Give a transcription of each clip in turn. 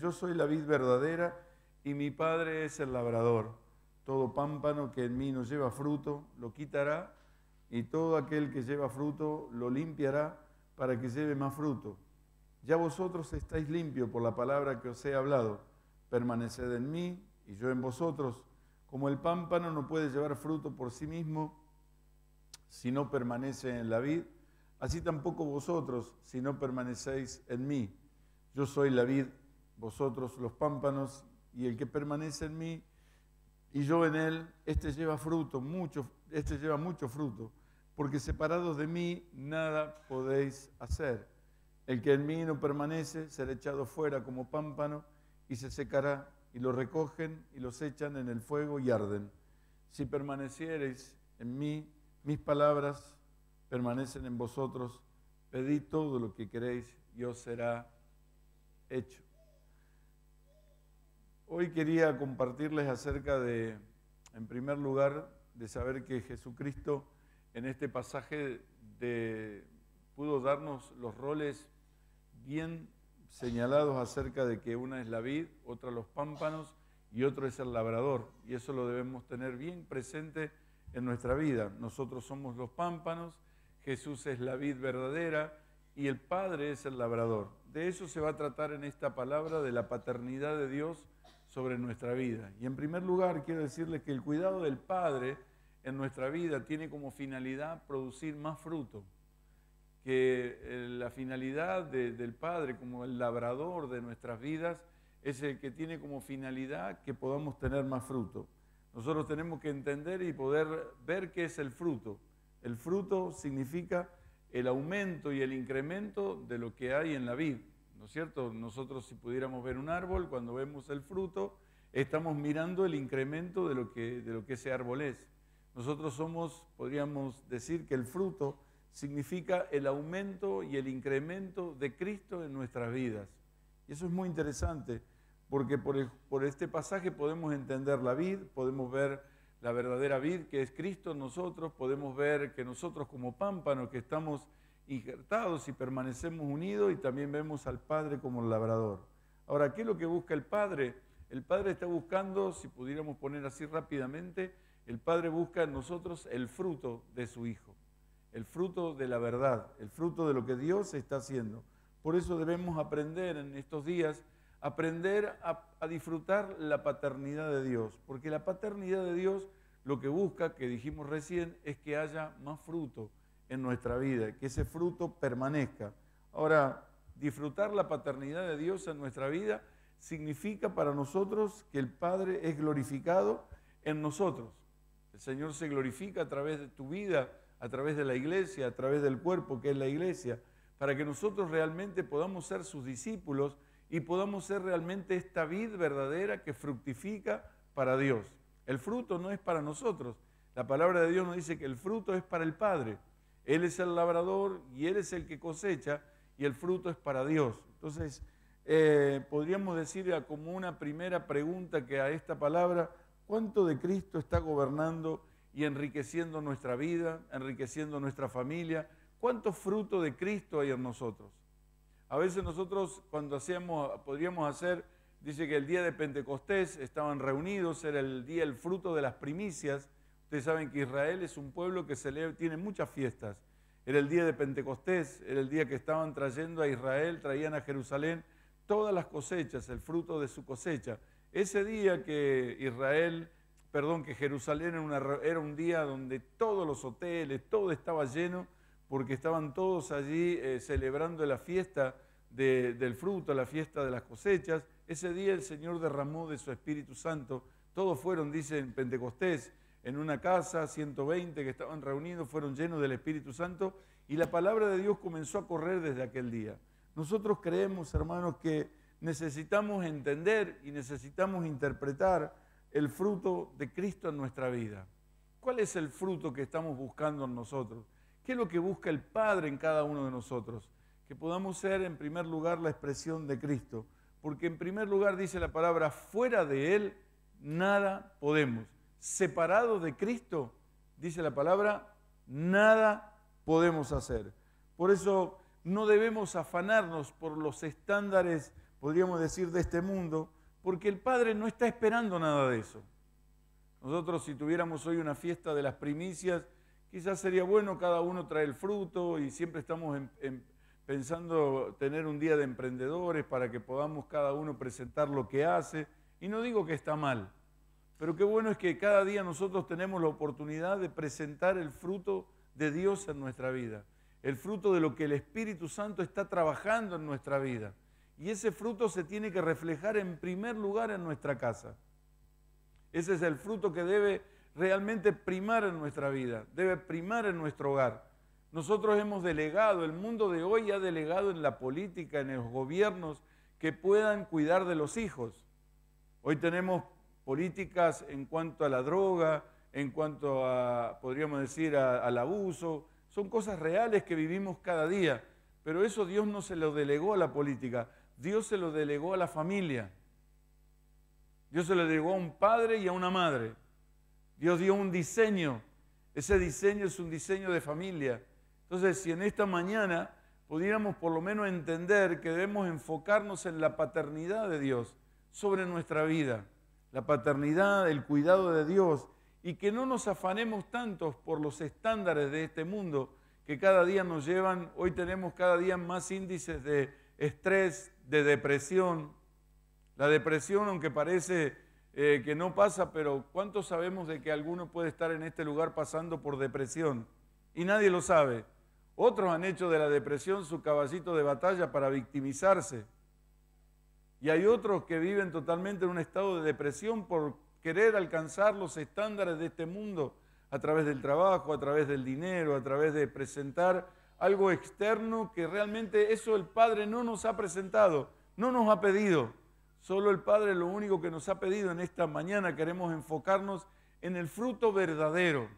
yo soy la vid verdadera y mi padre es el labrador. Todo pámpano que en mí no lleva fruto, lo quitará, y todo aquel que lleva fruto, lo limpiará para que lleve más fruto. Ya vosotros estáis limpios por la palabra que os he hablado. Permaneced en mí y yo en vosotros. Como el pámpano no puede llevar fruto por sí mismo si no permanece en la vid, así tampoco vosotros si no permanecéis en mí. Yo soy la vid vosotros los pámpanos, y el que permanece en mí y yo en él, este lleva fruto, mucho, este lleva mucho fruto, porque separados de mí nada podéis hacer. El que en mí no permanece será echado fuera como pámpano y se secará, y lo recogen y los echan en el fuego y arden. Si permaneciereis en mí, mis palabras permanecen en vosotros, pedid todo lo que queréis y os será hecho. Hoy quería compartirles acerca de, en primer lugar, de saber que Jesucristo en este pasaje pudo darnos los roles bien señalados acerca de que una es la vid, otra los pámpanos y otro es el labrador. Y eso lo debemos tener bien presente en nuestra vida. Nosotros somos los pámpanos, Jesús es la vid verdadera y el Padre es el labrador. De eso se va a tratar en esta palabra de la paternidad de Dios sobre nuestra vida. Y en primer lugar, quiero decirles que el cuidado del Padre en nuestra vida tiene como finalidad producir más fruto, que eh, la finalidad del Padre como el labrador de nuestras vidas es el que tiene como finalidad que podamos tener más fruto. Nosotros tenemos que entender y poder ver qué es el fruto. El fruto significa el aumento y el incremento de lo que hay en la vida. ¿no es cierto? Nosotros si pudiéramos ver un árbol, cuando vemos el fruto, estamos mirando el incremento de lo que, de lo que ese árbol es. Nosotros somos, podríamos decir que el fruto significa el aumento y el incremento de Cristo en nuestras vidas. Y eso es muy interesante, porque por, por este pasaje podemos entender la vid, podemos ver la verdadera vid que es Cristo en nosotros, podemos ver que nosotros como pámpanos que estamos injertados y permanecemos unidos y también vemos al Padre como el labrador. Ahora, ¿qué es lo que busca el Padre? El Padre está buscando, si pudiéramos poner así rápidamente, el Padre busca en nosotros el fruto de su Hijo, el fruto de la verdad, el fruto de lo que Dios está haciendo. Por eso debemos aprender en estos días, aprender a, a disfrutar la paternidad de Dios, porque la paternidad de Dios lo que busca, que dijimos recién, es que haya más fruto, en nuestra vida, que ese fruto permanezca. Ahora, disfrutar la paternidad de Dios en nuestra vida significa para nosotros que el Padre es glorificado en nosotros. El Señor se glorifica a través de tu vida, a través de la iglesia, a través del cuerpo que es la iglesia, para que nosotros realmente podamos ser sus discípulos y podamos ser realmente esta vid verdadera que fructifica para Dios. El fruto no es para nosotros. La palabra de Dios nos dice que el fruto es para el Padre. Él es el labrador y Él es el que cosecha y el fruto es para Dios. Entonces, eh, podríamos decir como una primera pregunta que a esta palabra, ¿cuánto de Cristo está gobernando y enriqueciendo nuestra vida, enriqueciendo nuestra familia? ¿Cuánto fruto de Cristo hay en nosotros? A veces nosotros cuando hacíamos, podríamos hacer, dice que el día de Pentecostés estaban reunidos, era el día, el fruto de las primicias, Ustedes saben que Israel es un pueblo que tiene muchas fiestas. Era el día de Pentecostés, era el día que estaban trayendo a Israel, traían a Jerusalén todas las cosechas, el fruto de su cosecha. Ese día que Israel, perdón, que Jerusalén era, un día donde todos los hoteles, todo estaba lleno, porque estaban todos allí eh, celebrando la fiesta del fruto, la fiesta de las cosechas. Ese día el Señor derramó de su Espíritu Santo. Todos fueron, dicen Pentecostés, en una casa, 120 que estaban reunidos, fueron llenos del Espíritu Santo y la palabra de Dios comenzó a correr desde aquel día. Nosotros creemos, hermanos, que necesitamos entender y necesitamos interpretar el fruto de Cristo en nuestra vida. ¿Cuál es el fruto que estamos buscando en nosotros? ¿Qué es lo que busca el Padre en cada uno de nosotros? Que podamos ser, en primer lugar, la expresión de Cristo. Porque en primer lugar dice la palabra, fuera de Él nada podemos separado de Cristo, dice la palabra, nada podemos hacer. Por eso no debemos afanarnos por los estándares, podríamos decir, de este mundo, porque el Padre no está esperando nada de eso. Nosotros si tuviéramos hoy una fiesta de las primicias, quizás sería bueno cada uno trae el fruto y siempre estamos pensando tener un día de emprendedores para que podamos cada uno presentar lo que hace. Y no digo que está mal, pero qué bueno es que cada día nosotros tenemos la oportunidad de presentar el fruto de Dios en nuestra vida, el fruto de lo que el Espíritu Santo está trabajando en nuestra vida. Y ese fruto se tiene que reflejar en primer lugar en nuestra casa. Ese es el fruto que debe realmente primar en nuestra vida, debe primar en nuestro hogar. Nosotros hemos delegado, el mundo de hoy ha delegado en la política, en los gobiernos, que puedan cuidar de los hijos. Hoy tenemos políticas en cuanto a la droga, en cuanto a, podríamos decir, al abuso. Son cosas reales que vivimos cada día, pero eso Dios no se lo delegó a la política, Dios se lo delegó a la familia. Dios se lo delegó a un padre y a una madre. Dios dio un diseño. Ese diseño es un diseño de familia. Entonces, si en esta mañana pudiéramos por lo menos entender que debemos enfocarnos en la paternidad de Dios sobre nuestra vida, la paternidad, el cuidado de Dios y que no nos afanemos tantos por los estándares de este mundo que cada día nos llevan, hoy tenemos cada día más índices de estrés, de depresión. La depresión, aunque parece eh, que no pasa, pero ¿cuántos sabemos de que alguno puede estar en este lugar pasando por depresión? Y nadie lo sabe. Otros han hecho de la depresión su caballito de batalla para victimizarse. Y hay otros que viven totalmente en un estado de depresión por querer alcanzar los estándares de este mundo a través del trabajo, a través del dinero, a través de presentar algo externo que realmente eso el Padre no nos ha presentado, no nos ha pedido. Solo el Padre lo único que nos ha pedido en esta mañana queremos enfocarnos en el fruto verdadero,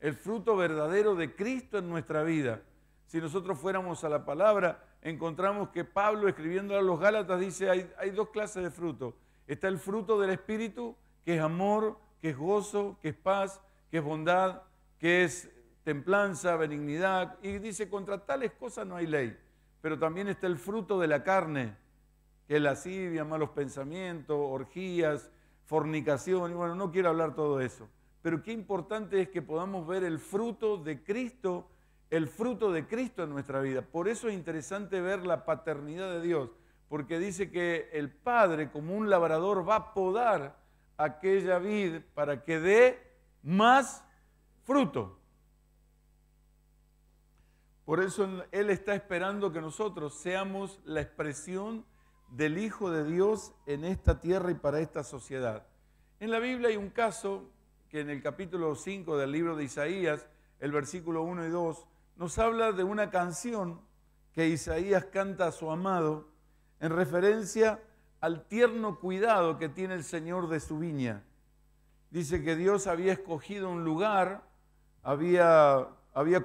el fruto verdadero de Cristo en nuestra vida. Si nosotros fuéramos a la palabra, encontramos que Pablo escribiendo a los Gálatas dice, hay, hay dos clases de fruto. Está el fruto del Espíritu, que es amor, que es gozo, que es paz, que es bondad, que es templanza, benignidad. Y dice, contra tales cosas no hay ley. Pero también está el fruto de la carne, que es lascivia, malos pensamientos, orgías, fornicación. Y bueno, no quiero hablar todo eso. Pero qué importante es que podamos ver el fruto de Cristo el fruto de Cristo en nuestra vida. Por eso es interesante ver la paternidad de Dios, porque dice que el Padre, como un labrador, va a podar aquella vid para que dé más fruto. Por eso Él está esperando que nosotros seamos la expresión del Hijo de Dios en esta tierra y para esta sociedad. En la Biblia hay un caso que en el capítulo 5 del libro de Isaías, el versículo 1 y 2, nos habla de una canción que Isaías canta a su amado en referencia al tierno cuidado que tiene el Señor de su viña. Dice que Dios había escogido un lugar, había,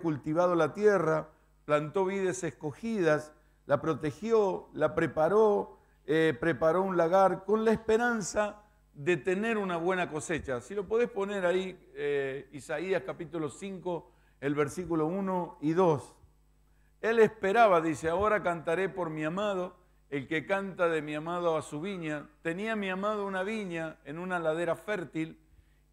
cultivado la tierra, plantó vides escogidas, la protegió, la preparó, eh, preparó un lagar con la esperanza de tener una buena cosecha. Si lo podés poner ahí, eh, Isaías capítulo 5, el versículo 1 y 2. Él esperaba, dice, ahora cantaré por mi amado, el que canta de mi amado a su viña. Tenía mi amado una viña en una ladera fértil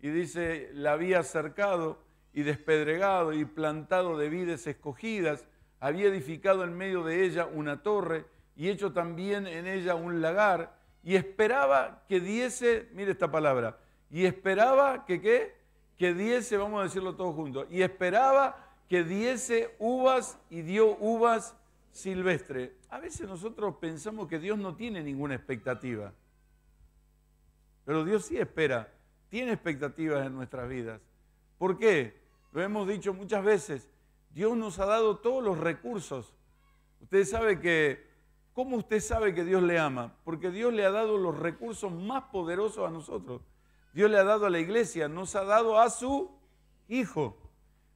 y dice, la había cercado y despedregado y plantado de vides escogidas, había edificado en medio de ella una torre y hecho también en ella un lagar y esperaba que diese, mire esta palabra, y esperaba que qué? que diese, vamos a decirlo todos juntos, y esperaba que diese uvas y dio uvas silvestres. A veces nosotros pensamos que Dios no tiene ninguna expectativa, pero Dios sí espera, tiene expectativas en nuestras vidas. ¿Por qué? Lo hemos dicho muchas veces, Dios nos ha dado todos los recursos. Usted sabe que, ¿cómo usted sabe que Dios le ama? Porque Dios le ha dado los recursos más poderosos a nosotros Dios le ha dado a la iglesia, nos ha dado a su Hijo.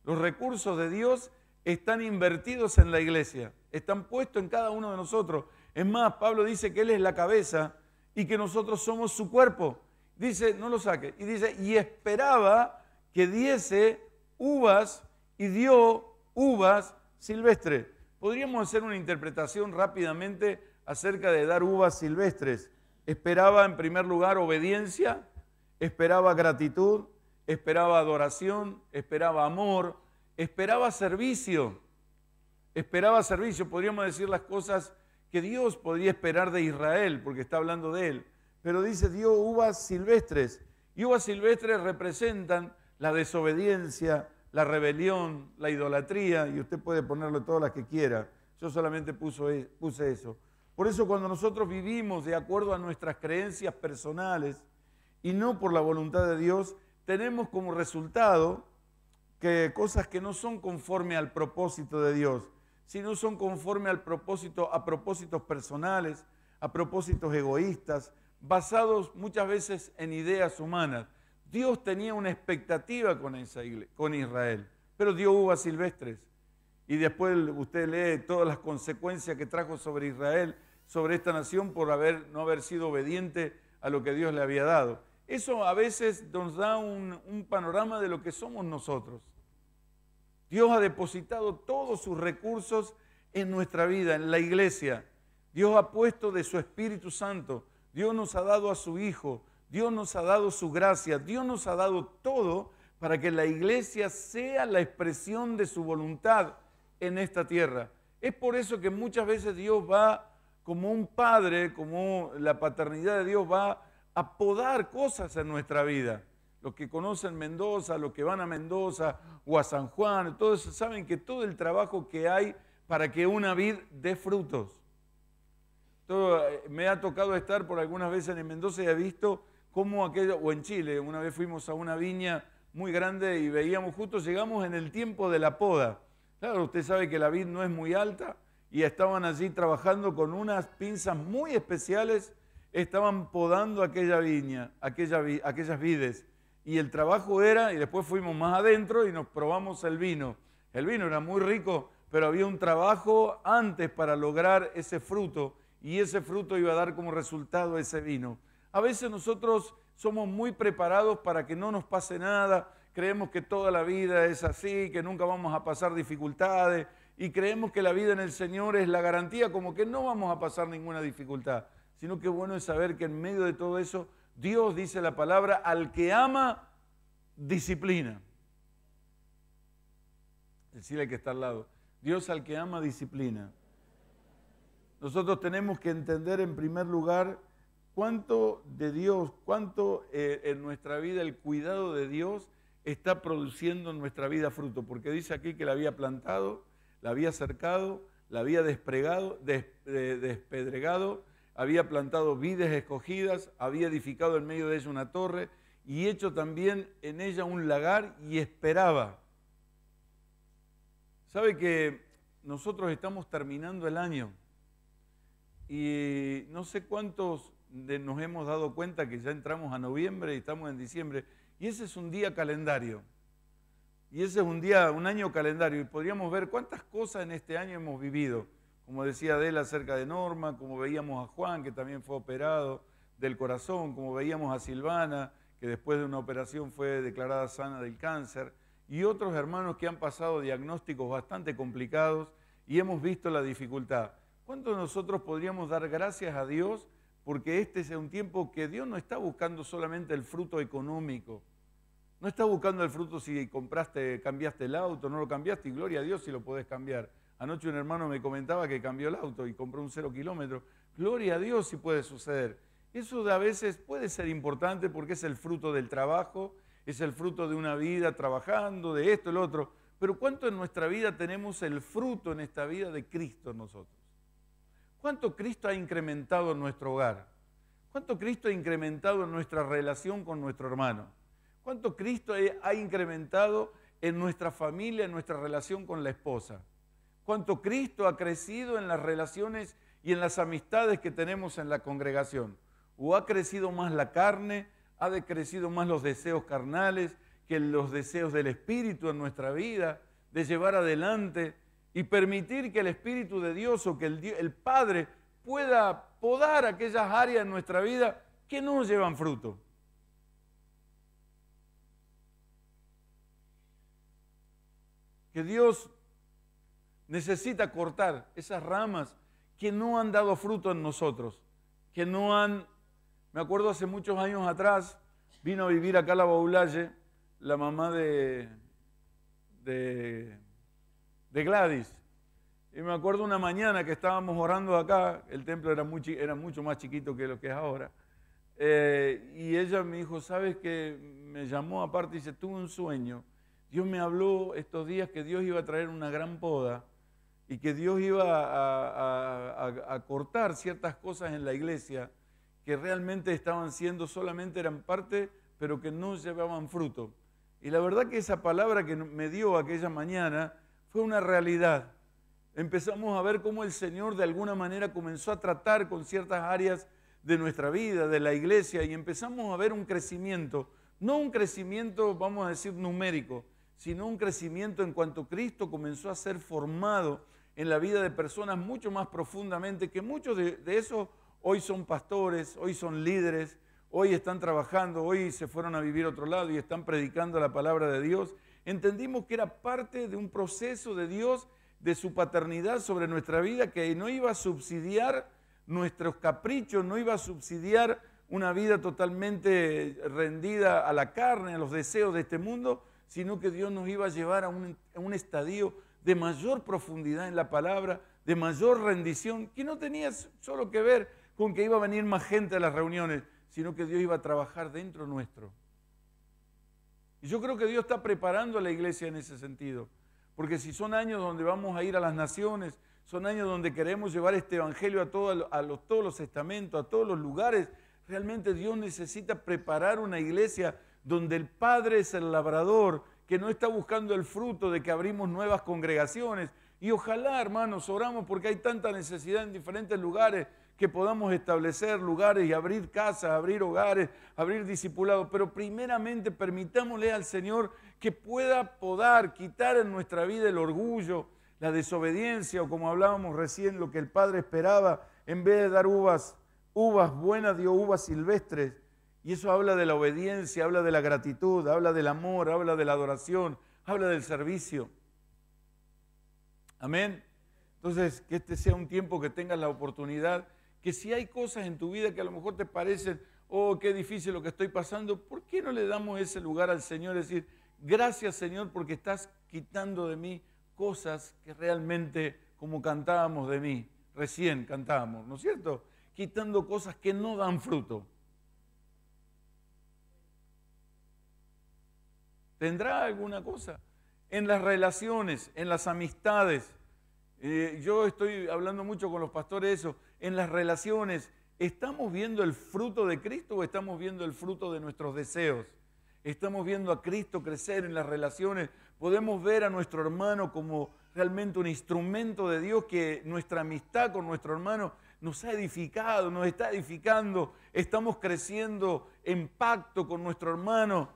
Los recursos de Dios están invertidos en la iglesia, están puestos en cada uno de nosotros. Es más, Pablo dice que Él es la cabeza y que nosotros somos su cuerpo. Dice, no lo saque, y dice, y esperaba que diese uvas y dio uvas silvestres. Podríamos hacer una interpretación rápidamente acerca de dar uvas silvestres. Esperaba en primer lugar obediencia, esperaba gratitud, esperaba adoración, esperaba amor, esperaba servicio, esperaba servicio, podríamos decir las cosas que Dios podría esperar de Israel, porque está hablando de él, pero dice Dios uvas silvestres, y uvas silvestres representan la desobediencia, la rebelión, la idolatría, y usted puede ponerle todas las que quiera, yo solamente e, puse eso. Por eso cuando nosotros vivimos de acuerdo a nuestras creencias personales, y no por la voluntad de Dios, tenemos como resultado que cosas que no son conforme al propósito de Dios, sino son conforme al propósito, a propósitos personales, a propósitos egoístas, basados muchas veces en ideas humanas. Dios tenía una expectativa con, con Israel, pero dio uvas silvestres. Y después usted lee todas las consecuencias que trajo sobre Israel, sobre esta nación, por haber, no haber sido obediente a lo que Dios le había dado. Eso a veces nos da un, panorama de lo que somos nosotros. Dios ha depositado todos sus recursos en nuestra vida, en la iglesia. Dios ha puesto de su Espíritu Santo. Dios nos ha dado a su Hijo. Dios nos ha dado su gracia. Dios nos ha dado todo para que la iglesia sea la expresión de su voluntad en esta tierra. Es por eso que muchas veces Dios va como un padre, como la paternidad de Dios va apodar cosas en nuestra vida. Los que conocen Mendoza, los que van a Mendoza o a San Juan, todos saben que todo el trabajo que hay para que una vid dé frutos. Todo, eh, me ha tocado estar por algunas veces en Mendoza y he visto cómo aquello, o en Chile, una vez fuimos a una viña muy grande y veíamos justo, llegamos en el tiempo de la poda. Claro, usted sabe que la vid no es muy alta y estaban allí trabajando con unas pinzas muy especiales estaban podando aquella viña, aquellas vides. Y el trabajo era, y después fuimos más adentro y nos probamos el vino. El vino era muy rico, pero había un trabajo antes para lograr ese fruto y ese fruto iba a dar como resultado ese vino. A veces nosotros somos muy preparados para que no nos pase nada, creemos que toda la vida es así, que nunca vamos a pasar dificultades y creemos que la vida en el Señor es la garantía como que no vamos a pasar ninguna dificultad sino que bueno es saber que en medio de todo eso, Dios dice la palabra, al que ama, disciplina. Decirle que está al lado, Dios al que ama, disciplina. Nosotros tenemos que entender en primer lugar cuánto de Dios, cuánto eh, en nuestra vida el cuidado de Dios está produciendo en nuestra vida fruto, porque dice aquí que la había plantado, la había cercado, la había despregado eh, despedregado, había plantado vides escogidas, había edificado en medio de ella una torre y hecho también en ella un lagar y esperaba. ¿Sabe que nosotros estamos terminando el año? Y no sé cuántos nos hemos dado cuenta que ya entramos a noviembre y estamos en diciembre. Y ese es un día calendario. Y ese es un día, un año calendario. Y podríamos ver cuántas cosas en este año hemos vivido como decía Adela acerca de Norma, como veíamos a Juan, que también fue operado del corazón, como veíamos a Silvana, que después de una operación fue declarada sana del cáncer, y otros hermanos que han pasado diagnósticos bastante complicados y hemos visto la dificultad. ¿Cuánto nosotros podríamos dar gracias a Dios? Porque este es un tiempo que Dios no está buscando solamente el fruto económico. No está buscando el fruto si compraste, cambiaste el auto, no lo cambiaste, y gloria a Dios si lo podés cambiar. Anoche un hermano me comentaba que cambió el auto y compró un cero kilómetro. Gloria a Dios si puede suceder. Eso de a veces puede ser importante porque es el fruto del trabajo, es el fruto de una vida trabajando, de esto, el otro. Pero ¿cuánto en nuestra vida tenemos el fruto en esta vida de Cristo en nosotros? ¿Cuánto Cristo ha incrementado en nuestro hogar? ¿Cuánto Cristo ha incrementado en nuestra relación con nuestro hermano? ¿Cuánto Cristo ha incrementado en nuestra familia, en nuestra relación con la esposa? cuánto Cristo ha crecido en las relaciones y en las amistades que tenemos en la congregación. O ha crecido más la carne, ha decrecido más los deseos carnales que los deseos del Espíritu en nuestra vida, de llevar adelante y permitir que el Espíritu de Dios o que el, el Padre pueda podar aquellas áreas en nuestra vida que no llevan fruto. Que Dios necesita cortar esas ramas que no han dado fruto en nosotros, que no han... Me acuerdo hace muchos años atrás, vino a vivir acá a la Baulalle la mamá de, de, Gladys. Y me acuerdo una mañana que estábamos orando acá, el templo era, muy, era mucho más chiquito que lo que es ahora, eh, y ella me dijo, ¿sabes que Me llamó aparte y dice, tuve un sueño. Dios me habló estos días que Dios iba a traer una gran poda y que Dios iba a, cortar ciertas cosas en la iglesia que realmente estaban siendo, solamente eran parte, pero que no llevaban fruto. Y la verdad que esa palabra que me dio aquella mañana fue una realidad. Empezamos a ver cómo el Señor de alguna manera comenzó a tratar con ciertas áreas de nuestra vida, de la iglesia, y empezamos a ver un crecimiento, no un crecimiento, vamos a decir, numérico, sino un crecimiento en cuanto Cristo comenzó a ser formado en la vida de personas mucho más profundamente, que muchos de, esos hoy son pastores, hoy son líderes, hoy están trabajando, hoy se fueron a vivir a otro lado y están predicando la palabra de Dios. Entendimos que era parte de un proceso de Dios, de su paternidad sobre nuestra vida, que no iba a subsidiar nuestros caprichos, no iba a subsidiar una vida totalmente rendida a la carne, a los deseos de este mundo, sino que Dios nos iba a llevar a un, a un estadio de mayor profundidad en la palabra, de mayor rendición, que no tenía solo que ver con que iba a venir más gente a las reuniones, sino que Dios iba a trabajar dentro nuestro. Y yo creo que Dios está preparando a la iglesia en ese sentido, porque si son años donde vamos a ir a las naciones, son años donde queremos llevar este evangelio a, a todos los estamentos, a todos los lugares, realmente Dios necesita preparar una iglesia donde el Padre es el labrador que no está buscando el fruto de que abrimos nuevas congregaciones. Y ojalá, hermanos, oramos porque hay tanta necesidad en diferentes lugares que podamos establecer lugares y abrir casas, abrir hogares, abrir discipulados. Pero primeramente permitámosle al Señor que pueda podar, quitar en nuestra vida el orgullo, la desobediencia o como hablábamos recién, lo que el Padre esperaba, en vez de dar uvas, uvas buenas dio uvas silvestres y eso habla de la obediencia, habla de la gratitud, habla del amor, habla de la adoración, habla del servicio. Amén. Entonces, que este sea un tiempo que tengas la oportunidad, que si hay cosas en tu vida que a lo mejor te parecen, oh, qué difícil lo que estoy pasando, ¿por qué no le damos ese lugar al Señor? Es decir, gracias Señor porque estás quitando de mí cosas que realmente, como cantábamos de mí, recién cantábamos, ¿no es cierto? Quitando cosas que no dan fruto. tendrá alguna cosa. En las relaciones, en las amistades, eh, yo estoy hablando mucho con los pastores eso, en las relaciones, ¿estamos viendo el fruto de Cristo o estamos viendo el fruto de nuestros deseos? Estamos viendo a Cristo crecer en las relaciones, podemos ver a nuestro hermano como realmente un instrumento de Dios que nuestra amistad con nuestro hermano nos ha edificado, nos está edificando, estamos creciendo en pacto con nuestro hermano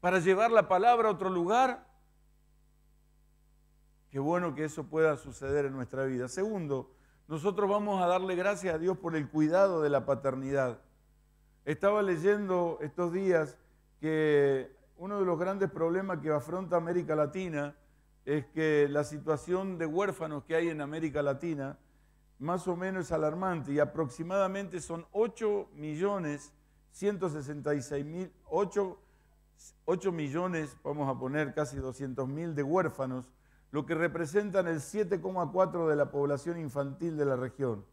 para llevar la palabra a otro lugar. Qué bueno que eso pueda suceder en nuestra vida. Segundo, nosotros vamos a darle gracias a Dios por el cuidado de la paternidad. Estaba leyendo estos días que uno de los grandes problemas que afronta América Latina es que la situación de huérfanos que hay en América Latina más o menos es alarmante y aproximadamente son 8 millones mil, 8 millones, vamos a poner casi 200 mil de huérfanos, lo que representan el 7,4 de la población infantil de la región.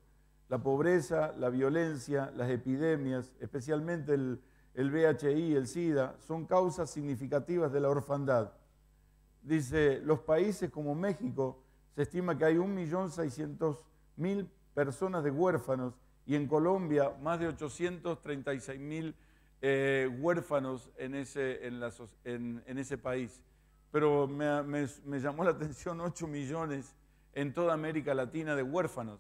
La pobreza, la violencia, las epidemias, especialmente el, el VHI, el SIDA, son causas significativas de la orfandad. Dice, los países como México, se estima que hay 1.600.000 personas de huérfanos y en Colombia más de 836.000 eh, huérfanos en ese, país. Pero me, llamó la atención 8 millones en toda América Latina de huérfanos.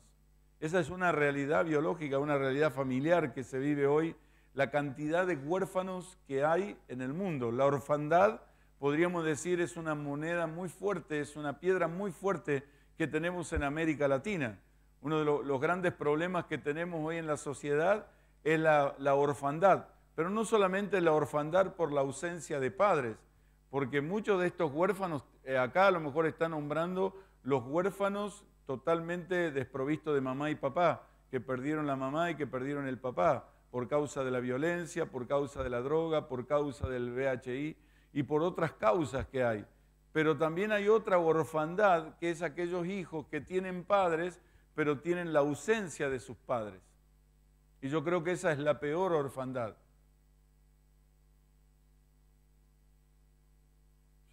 Esa es una realidad biológica, una realidad familiar que se vive hoy, la cantidad de huérfanos que hay en el mundo. La orfandad, podríamos decir, es una moneda muy fuerte, es una piedra muy fuerte que tenemos en América Latina. Uno de los, grandes problemas que tenemos hoy en la sociedad es la orfandad pero no solamente la orfandad por la ausencia de padres, porque muchos de estos huérfanos, eh, acá a lo mejor están nombrando los huérfanos totalmente desprovistos de mamá y papá, que perdieron la mamá y que perdieron el papá, por causa de la violencia, por causa de la droga, por causa del VHI y por otras causas que hay. Pero también hay otra orfandad, que es aquellos hijos que tienen padres, pero tienen la ausencia de sus padres. Y yo creo que esa es la peor orfandad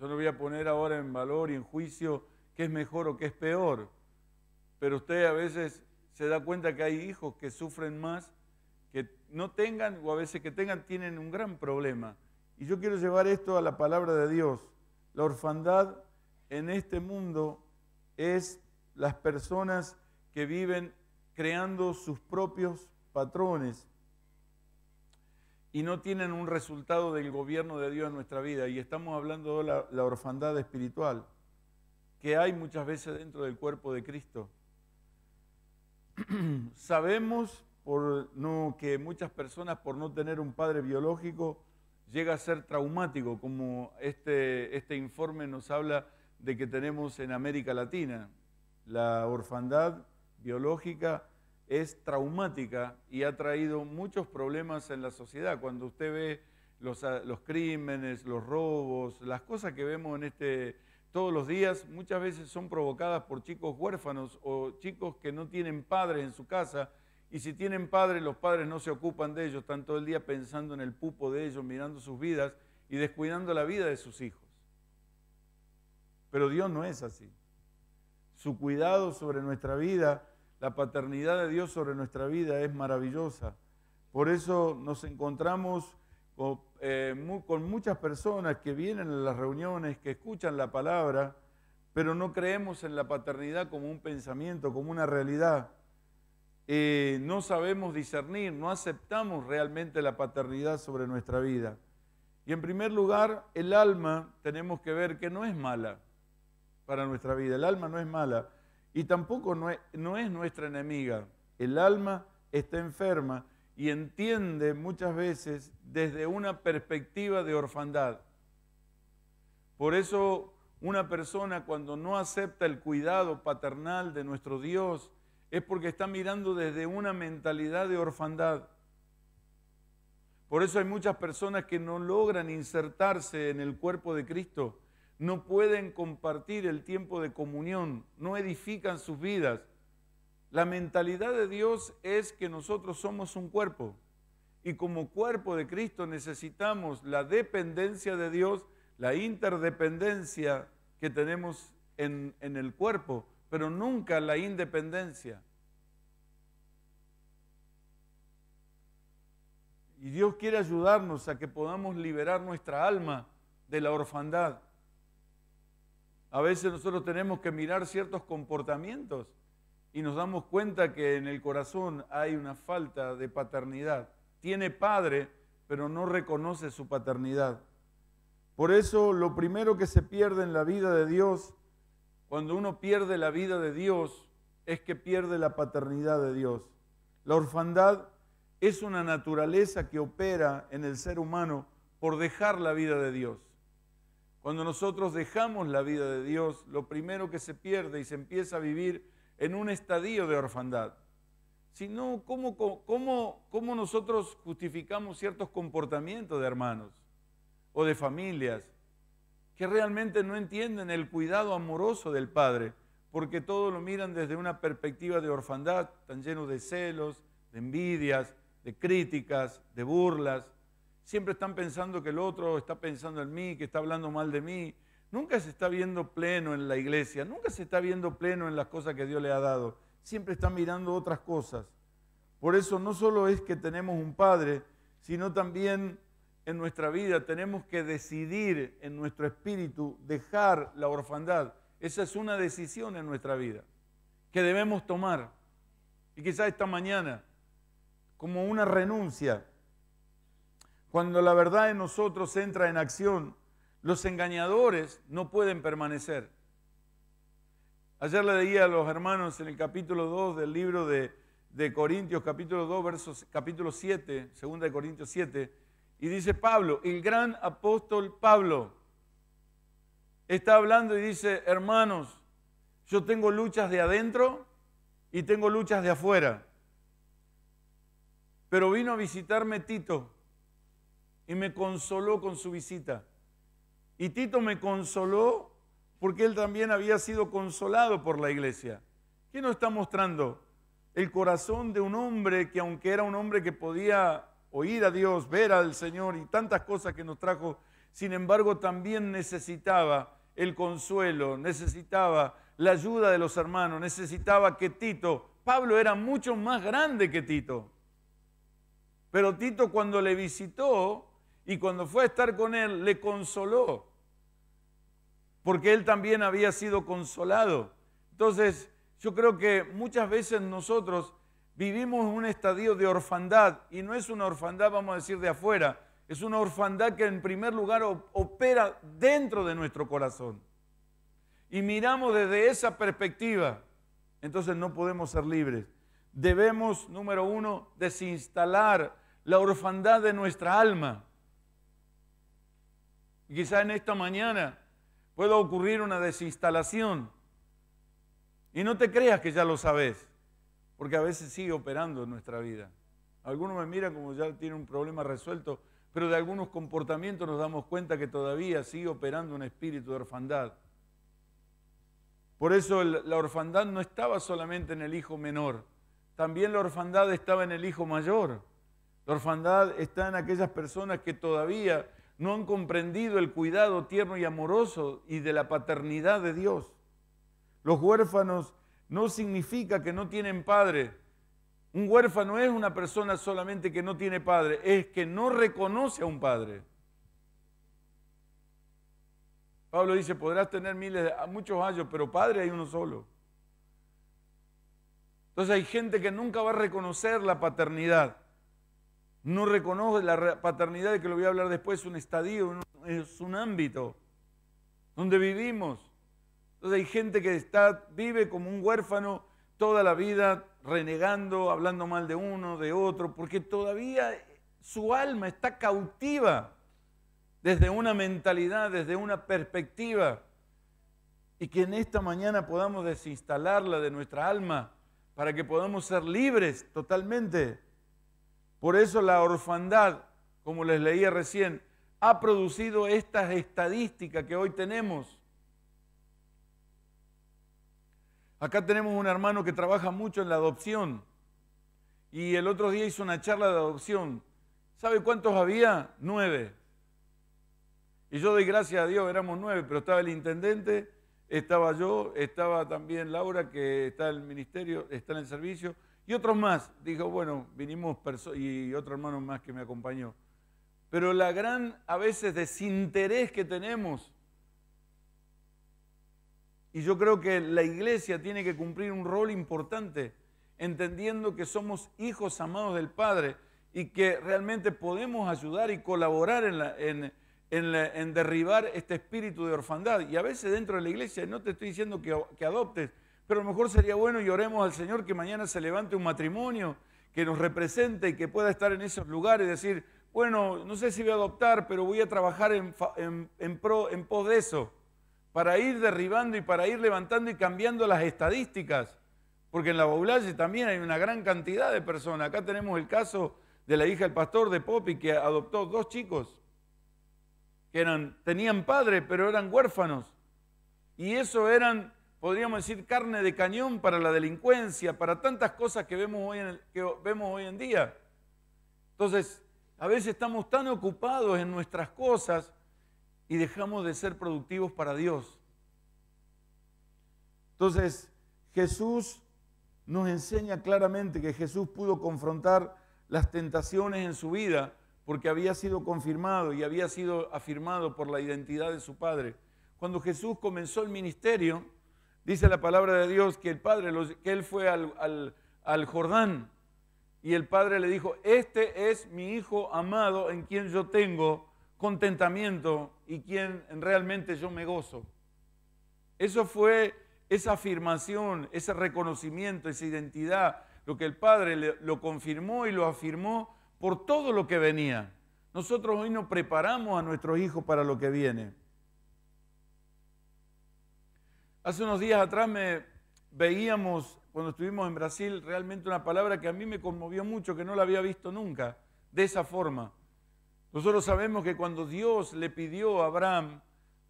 Yo no voy a poner ahora en valor y en juicio qué es mejor o qué es peor, pero usted a veces se da cuenta que hay hijos que sufren más, que no tengan o a veces que tengan tienen un gran problema. Y yo quiero llevar esto a la palabra de Dios. La orfandad en este mundo es las personas que viven creando sus propios patrones, y no tienen un resultado del gobierno de Dios en nuestra vida. Y estamos hablando de la, orfandad espiritual que hay muchas veces dentro del cuerpo de Cristo. Sabemos que muchas personas por no tener un padre biológico llega a ser traumático, como este, este informe nos habla de que tenemos en América Latina. La orfandad biológica es traumática y ha traído muchos problemas en la sociedad. Cuando usted ve ah, los, crímenes, los robos, las cosas que vemos en este, todos los días, muchas veces son provocadas por chicos huérfanos o chicos que no tienen padres en su casa. Y si tienen padres, los padres no se ocupan de ellos, están todo el día pensando en el pupo de ellos, mirando sus vidas y descuidando la vida de sus hijos. Pero Dios no es así. Su cuidado sobre nuestra vida la paternidad de Dios sobre nuestra vida es maravillosa. Por eso nos encontramos eh, con, muchas personas que vienen a las reuniones, que escuchan la palabra, pero no creemos en la paternidad como un pensamiento, como una realidad. Eh, no sabemos discernir, no aceptamos realmente la paternidad sobre nuestra vida. Y en primer lugar, el alma tenemos que ver que no es mala para nuestra vida. El alma no es mala y tampoco no es, nuestra enemiga. El alma está enferma y entiende muchas veces desde una perspectiva de orfandad. Por eso una persona cuando no acepta el cuidado paternal de nuestro Dios es porque está mirando desde una mentalidad de orfandad. Por eso hay muchas personas que no logran insertarse en el cuerpo de Cristo no pueden compartir el tiempo de comunión, no edifican sus vidas. La mentalidad de Dios es que nosotros somos un cuerpo y como cuerpo de Cristo necesitamos la dependencia de Dios, la interdependencia que tenemos en, el cuerpo, pero nunca la independencia. Y Dios quiere ayudarnos a que podamos liberar nuestra alma de la orfandad a veces nosotros tenemos que mirar ciertos comportamientos y nos damos cuenta que en el corazón hay una falta de paternidad. Tiene padre, pero no reconoce su paternidad. Por eso lo primero que se pierde en la vida de Dios, cuando uno pierde la vida de Dios, es que pierde la paternidad de Dios. La orfandad es una naturaleza que opera en el ser humano por dejar la vida de Dios. Cuando nosotros dejamos la vida de Dios, lo primero que se pierde y se empieza a vivir en un estadio de orfandad. sino ¿cómo, nosotros justificamos ciertos comportamientos de hermanos o de familias que realmente no entienden el cuidado amoroso del Padre? Porque todo lo miran desde una perspectiva de orfandad, tan lleno de celos, de envidias, de críticas, de burlas. Siempre están pensando que el otro está pensando en mí, que está hablando mal de mí. Nunca se está viendo pleno en la iglesia, nunca se está viendo pleno en las cosas que Dios le ha dado. Siempre están mirando otras cosas. Por eso no solo es que tenemos un Padre, sino también en nuestra vida tenemos que decidir en nuestro espíritu dejar la orfandad. Esa es una decisión en nuestra vida que debemos tomar. Y quizás esta mañana, como una renuncia, cuando la verdad en nosotros entra en acción, los engañadores no pueden permanecer. Ayer le leía a los hermanos en el capítulo 2 del libro de, Corintios, capítulo 2, versos, capítulo 7, segunda de Corintios 7, y dice Pablo, el gran apóstol Pablo, está hablando y dice, hermanos, yo tengo luchas de adentro y tengo luchas de afuera. Pero vino a visitarme Tito y me consoló con su visita. Y Tito me consoló porque él también había sido consolado por la iglesia. ¿Qué nos está mostrando? El corazón de un hombre que aunque era un hombre que podía oír a Dios, ver al Señor y tantas cosas que nos trajo, sin embargo también necesitaba el consuelo, necesitaba la ayuda de los hermanos, necesitaba que Tito, Pablo era mucho más grande que Tito, pero Tito cuando le visitó, y cuando fue a estar con él, le consoló, porque él también había sido consolado. Entonces, yo creo que muchas veces nosotros vivimos en un estadio de orfandad, y no es una orfandad, vamos a decir, de afuera, es una orfandad que en primer lugar opera dentro de nuestro corazón. Y miramos desde esa perspectiva, entonces no podemos ser libres. Debemos, número uno, desinstalar la orfandad de nuestra alma y quizá en esta mañana pueda ocurrir una desinstalación. Y no te creas que ya lo sabes, porque a veces sigue operando en nuestra vida. Algunos me miran como ya tiene un problema resuelto, pero de algunos comportamientos nos damos cuenta que todavía sigue operando un espíritu de orfandad. Por eso la orfandad no estaba solamente en el hijo menor, también la orfandad estaba en el hijo mayor. La orfandad está en aquellas personas que todavía no han comprendido el cuidado tierno y amoroso y de la paternidad de Dios. Los huérfanos no significa que no tienen padre. Un huérfano es una persona solamente que no tiene padre, es que no reconoce a un padre. Pablo dice, podrás tener miles, muchos años, pero padre hay uno solo. Entonces hay gente que nunca va a reconocer la paternidad. No reconoce la paternidad, de que lo voy a hablar después, es un estadio, es un ámbito donde vivimos. Entonces hay gente que está, vive como un huérfano toda la vida, renegando, hablando mal de uno, de otro, porque todavía su alma está cautiva desde una mentalidad, desde una perspectiva. Y que en esta mañana podamos desinstalarla de nuestra alma para que podamos ser libres totalmente por eso la orfandad, como les leía recién, ha producido estas estadísticas que hoy tenemos. Acá tenemos un hermano que trabaja mucho en la adopción y el otro día hizo una charla de adopción. ¿Sabe cuántos había? Nueve. Y yo doy gracias a Dios, éramos nueve, pero estaba el intendente, estaba yo, estaba también Laura, que está en el ministerio, está en el servicio, y otros más, dijo, bueno, vinimos y otro hermano más que me acompañó. Pero la gran, a veces, desinterés que tenemos. Y yo creo que la iglesia tiene que cumplir un rol importante, entendiendo que somos hijos amados del Padre y que realmente podemos ayudar y colaborar en, derribar este espíritu de orfandad. Y a veces dentro de la iglesia, no te estoy diciendo que adoptes, pero a lo mejor sería bueno y oremos al Señor que mañana se levante un matrimonio que nos represente y que pueda estar en esos lugares y decir, bueno, no sé si voy a adoptar, pero voy a trabajar en, pro, en pos de eso, para ir derribando y para ir levantando y cambiando las estadísticas. Porque en la Baulalle también hay una gran cantidad de personas. Acá tenemos el caso de la hija del pastor de Popi que adoptó dos chicos que eran, tenían padre, pero eran huérfanos. Y eso eran podríamos decir carne de cañón para la delincuencia, para tantas cosas que vemos hoy en, que vemos hoy en día. Entonces, a veces estamos tan ocupados en nuestras cosas y dejamos de ser productivos para Dios. Entonces, Jesús nos enseña claramente que Jesús pudo confrontar las tentaciones en su vida porque había sido confirmado y había sido afirmado por la identidad de su Padre. Cuando Jesús comenzó el ministerio, Dice la palabra de Dios que el Padre, que él fue al, Jordán y el Padre le dijo, este es mi Hijo amado en quien yo tengo contentamiento y quien realmente yo me gozo. Eso fue esa afirmación, ese reconocimiento, esa identidad, lo que el Padre lo confirmó y lo afirmó por todo lo que venía. Nosotros hoy nos preparamos a nuestros hijos para lo que viene. Hace unos días atrás me veíamos, cuando estuvimos en Brasil, realmente una palabra que a mí me conmovió mucho, que no la había visto nunca, de esa forma. Nosotros sabemos que cuando Dios le pidió a Abraham,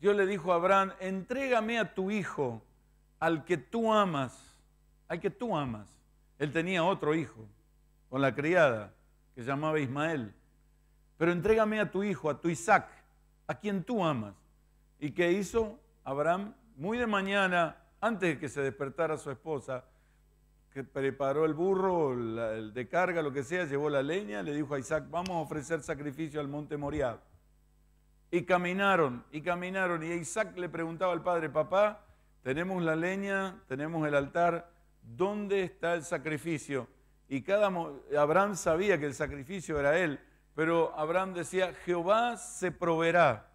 Dios le dijo a Abraham, entrégame a tu hijo, al que tú amas, al que tú amas. Él tenía otro hijo, con la criada, que se llamaba Ismael. Pero entrégame a tu hijo, a tu Isaac, a quien tú amas. ¿Y qué hizo Abraham? muy de mañana, antes de que se despertara su esposa, que preparó el burro, el de carga, lo que sea, llevó la leña, le dijo a Isaac, vamos a ofrecer sacrificio al monte Moriah. Y caminaron, y caminaron, y Isaac le preguntaba al padre, papá, tenemos la leña, tenemos el altar, ¿dónde está el sacrificio? Y cada Abraham sabía que el sacrificio era él, pero Abraham decía, Jehová se proveerá.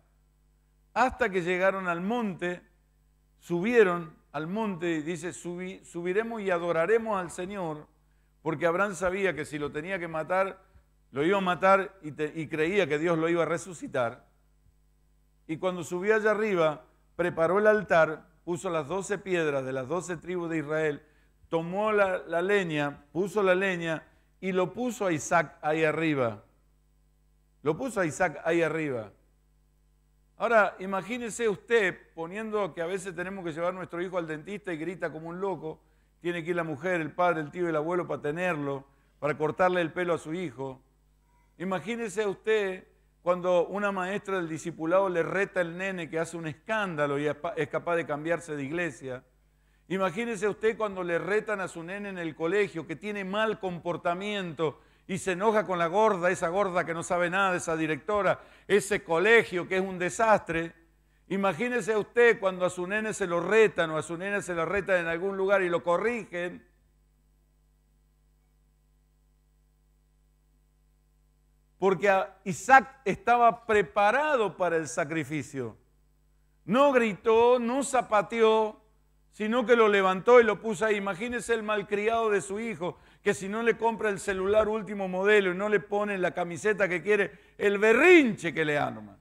Hasta que llegaron al monte subieron al monte y dice, subiremos y adoraremos al Señor, porque Abraham sabía que si lo tenía que matar, lo iba a matar y, creía que Dios lo iba a resucitar. Y cuando subió allá arriba, preparó el altar, puso las doce piedras de las doce tribus de Israel, tomó la, la, leña, puso la leña y lo puso a Isaac ahí arriba. Lo puso a Isaac ahí arriba. Ahora, imagínese usted poniendo que a veces tenemos que llevar a nuestro hijo al dentista y grita como un loco, tiene que ir la mujer, el padre, el tío, y el abuelo para tenerlo, para cortarle el pelo a su hijo. Imagínese usted cuando una maestra del discipulado le reta al nene que hace un escándalo y es capaz de cambiarse de iglesia. Imagínese usted cuando le retan a su nene en el colegio que tiene mal comportamiento y se enoja con la gorda, esa gorda que no sabe nada, esa directora, ese colegio que es un desastre. Imagínese a usted cuando a su nene se lo retan o a su nene se lo retan en algún lugar y lo corrigen. Porque Isaac estaba preparado para el sacrificio. No gritó, no zapateó, sino que lo levantó y lo puso ahí. Imagínese el malcriado de su hijo que si no le compra el celular último modelo y no le pone la camiseta que quiere, el berrinche que le arma.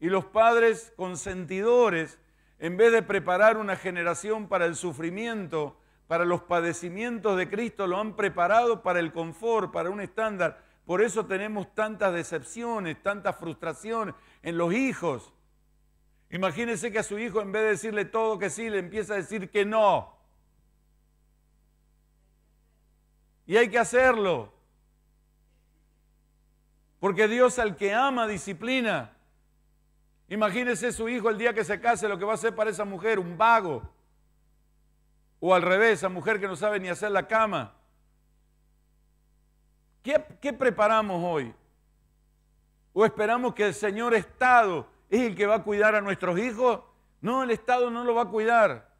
Y los padres consentidores, en vez de preparar una generación para el sufrimiento, para los padecimientos de Cristo, lo han preparado para el confort, para un estándar. Por eso tenemos tantas decepciones, tantas frustraciones en los hijos. Imagínense que a su hijo, en vez de decirle todo que sí, le empieza a decir que no. Y hay que hacerlo. Porque Dios al que ama disciplina. Imagínese su hijo el día que se case, lo que va a hacer para esa mujer, un vago. O al revés, esa mujer que no sabe ni hacer la cama. ¿Qué, qué preparamos hoy? ¿O esperamos que el Señor Estado es el que va a cuidar a nuestros hijos? No, el Estado no lo va a cuidar.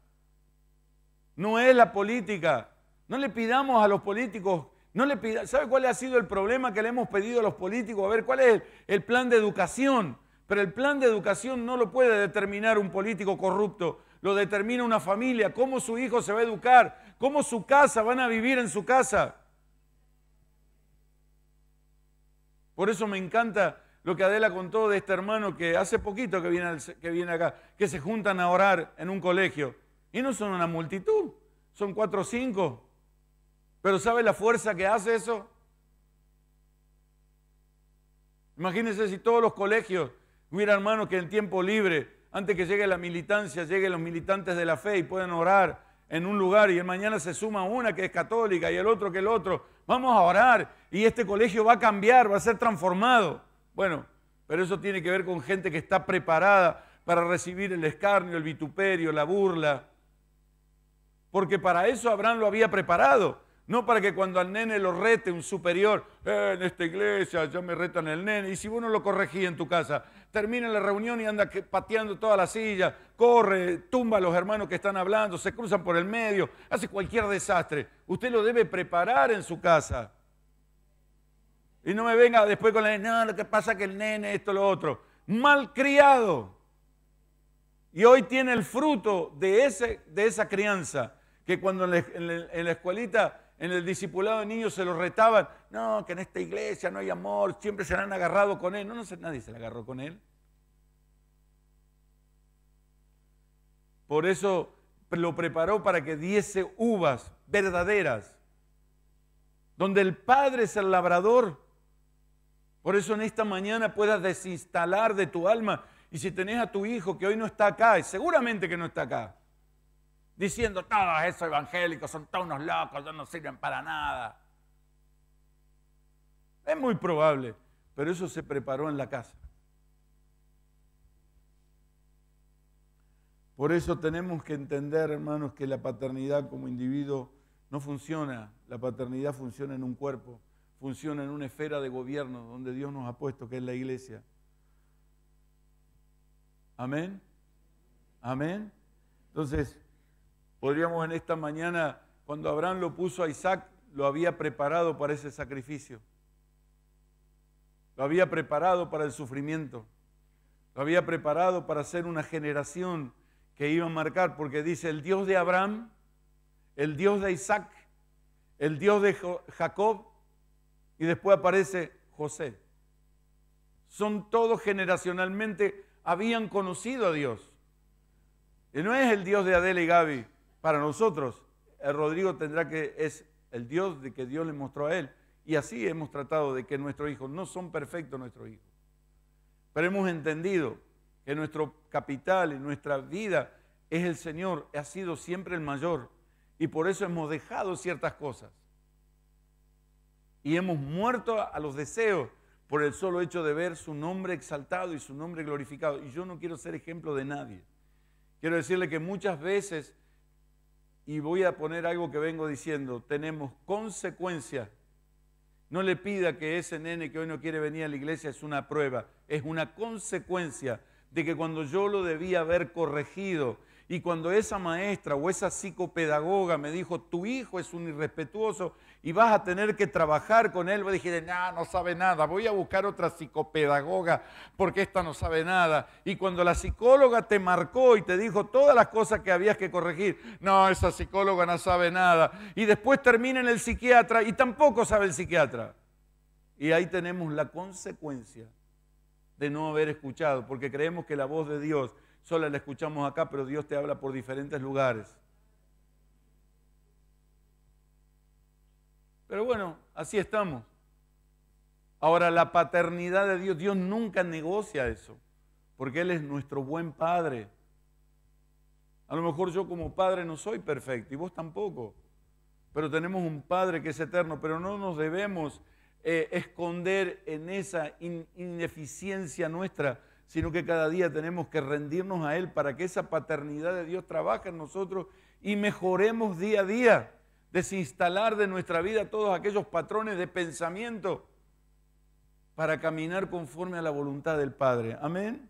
No es la política. No le pidamos a los políticos, no le ¿sabe cuál ha sido el problema que le hemos pedido a los políticos? A ver, ¿cuál es el, plan de educación? Pero el plan de educación no lo puede determinar un político corrupto, lo determina una familia, cómo su hijo se va a educar, cómo su casa, van a vivir en su casa. Por eso me encanta lo que Adela contó de este hermano que hace poquito que viene, que viene acá, que se juntan a orar en un colegio. Y no son una multitud, son cuatro o cinco. Pero ¿sabe la fuerza que hace eso? Imagínense si todos los colegios mira hermano, que en tiempo libre, antes que llegue la militancia, lleguen los militantes de la fe y puedan orar en un lugar y el mañana se suma una que es católica y el otro que el otro. Vamos a orar y este colegio va a cambiar, va a ser transformado. Bueno, pero eso tiene que ver con gente que está preparada para recibir el escarnio, el vituperio, la burla. Porque para eso Abraham lo había preparado. No para que cuando al nene lo rete un superior, eh, en esta iglesia ya me retan el nene, y si uno lo corregía en tu casa, termina la reunión y anda pateando toda la silla, corre, tumba a los hermanos que están hablando, se cruzan por el medio, hace cualquier desastre. Usted lo debe preparar en su casa. Y no me venga después con la no, lo que pasa que el nene, esto, lo otro. Mal criado. Y hoy tiene el fruto de, ese, de esa crianza, que cuando en la escuelita en el discipulado de niños se los retaban, no, que en esta iglesia no hay amor, siempre se han agarrado con él. No, no, nadie se le agarró con él. Por eso lo preparó para que diese uvas verdaderas, donde el Padre es el labrador. Por eso en esta mañana puedas desinstalar de tu alma. Y si tenés a tu hijo que hoy no está acá, seguramente que no está acá, diciendo todos esos evangélicos son todos unos locos, no sirven para nada. Es muy probable, pero eso se preparó en la casa. Por eso tenemos que entender, hermanos, que la paternidad como individuo no funciona. La paternidad funciona en un cuerpo, funciona en una esfera de gobierno donde Dios nos ha puesto, que es la iglesia. Amén. Amén. Entonces, Podríamos en esta mañana, cuando Abraham lo puso a Isaac, lo había preparado para ese sacrificio. Lo había preparado para el sufrimiento. Lo había preparado para ser una generación que iba a marcar, porque dice, el Dios de Abraham, el Dios de Isaac, el Dios de Jacob, y después aparece José. Son todos generacionalmente, habían conocido a Dios. Y no es el Dios de Adele y Gaby, para nosotros, el Rodrigo tendrá que, es el Dios de que Dios le mostró a él. Y así hemos tratado de que nuestros hijos no son perfectos nuestros hijos. Pero hemos entendido que nuestro capital y nuestra vida es el Señor, ha sido siempre el mayor. Y por eso hemos dejado ciertas cosas. Y hemos muerto a los deseos por el solo hecho de ver su nombre exaltado y su nombre glorificado. Y yo no quiero ser ejemplo de nadie. Quiero decirle que muchas veces y voy a poner algo que vengo diciendo, tenemos consecuencias. No le pida que ese nene que hoy no quiere venir a la iglesia es una prueba, es una consecuencia de que cuando yo lo debía haber corregido y cuando esa maestra o esa psicopedagoga me dijo, tu hijo es un irrespetuoso y vas a tener que trabajar con él. Voy a no, no sabe nada, voy a buscar otra psicopedagoga porque esta no sabe nada. Y cuando la psicóloga te marcó y te dijo todas las cosas que habías que corregir, no, esa psicóloga no sabe nada. Y después termina en el psiquiatra y tampoco sabe el psiquiatra. Y ahí tenemos la consecuencia de no haber escuchado, porque creemos que la voz de Dios solo la escuchamos acá, pero Dios te habla por diferentes lugares. Pero bueno, así estamos. Ahora, la paternidad de Dios, Dios nunca negocia eso, porque Él es nuestro buen Padre. A lo mejor yo como padre no soy perfecto y vos tampoco, pero tenemos un Padre que es eterno, pero no nos debemos eh, esconder en esa ineficiencia nuestra, sino que cada día tenemos que rendirnos a Él para que esa paternidad de Dios trabaje en nosotros y mejoremos día a día desinstalar de nuestra vida todos aquellos patrones de pensamiento para caminar conforme a la voluntad del Padre. Amén.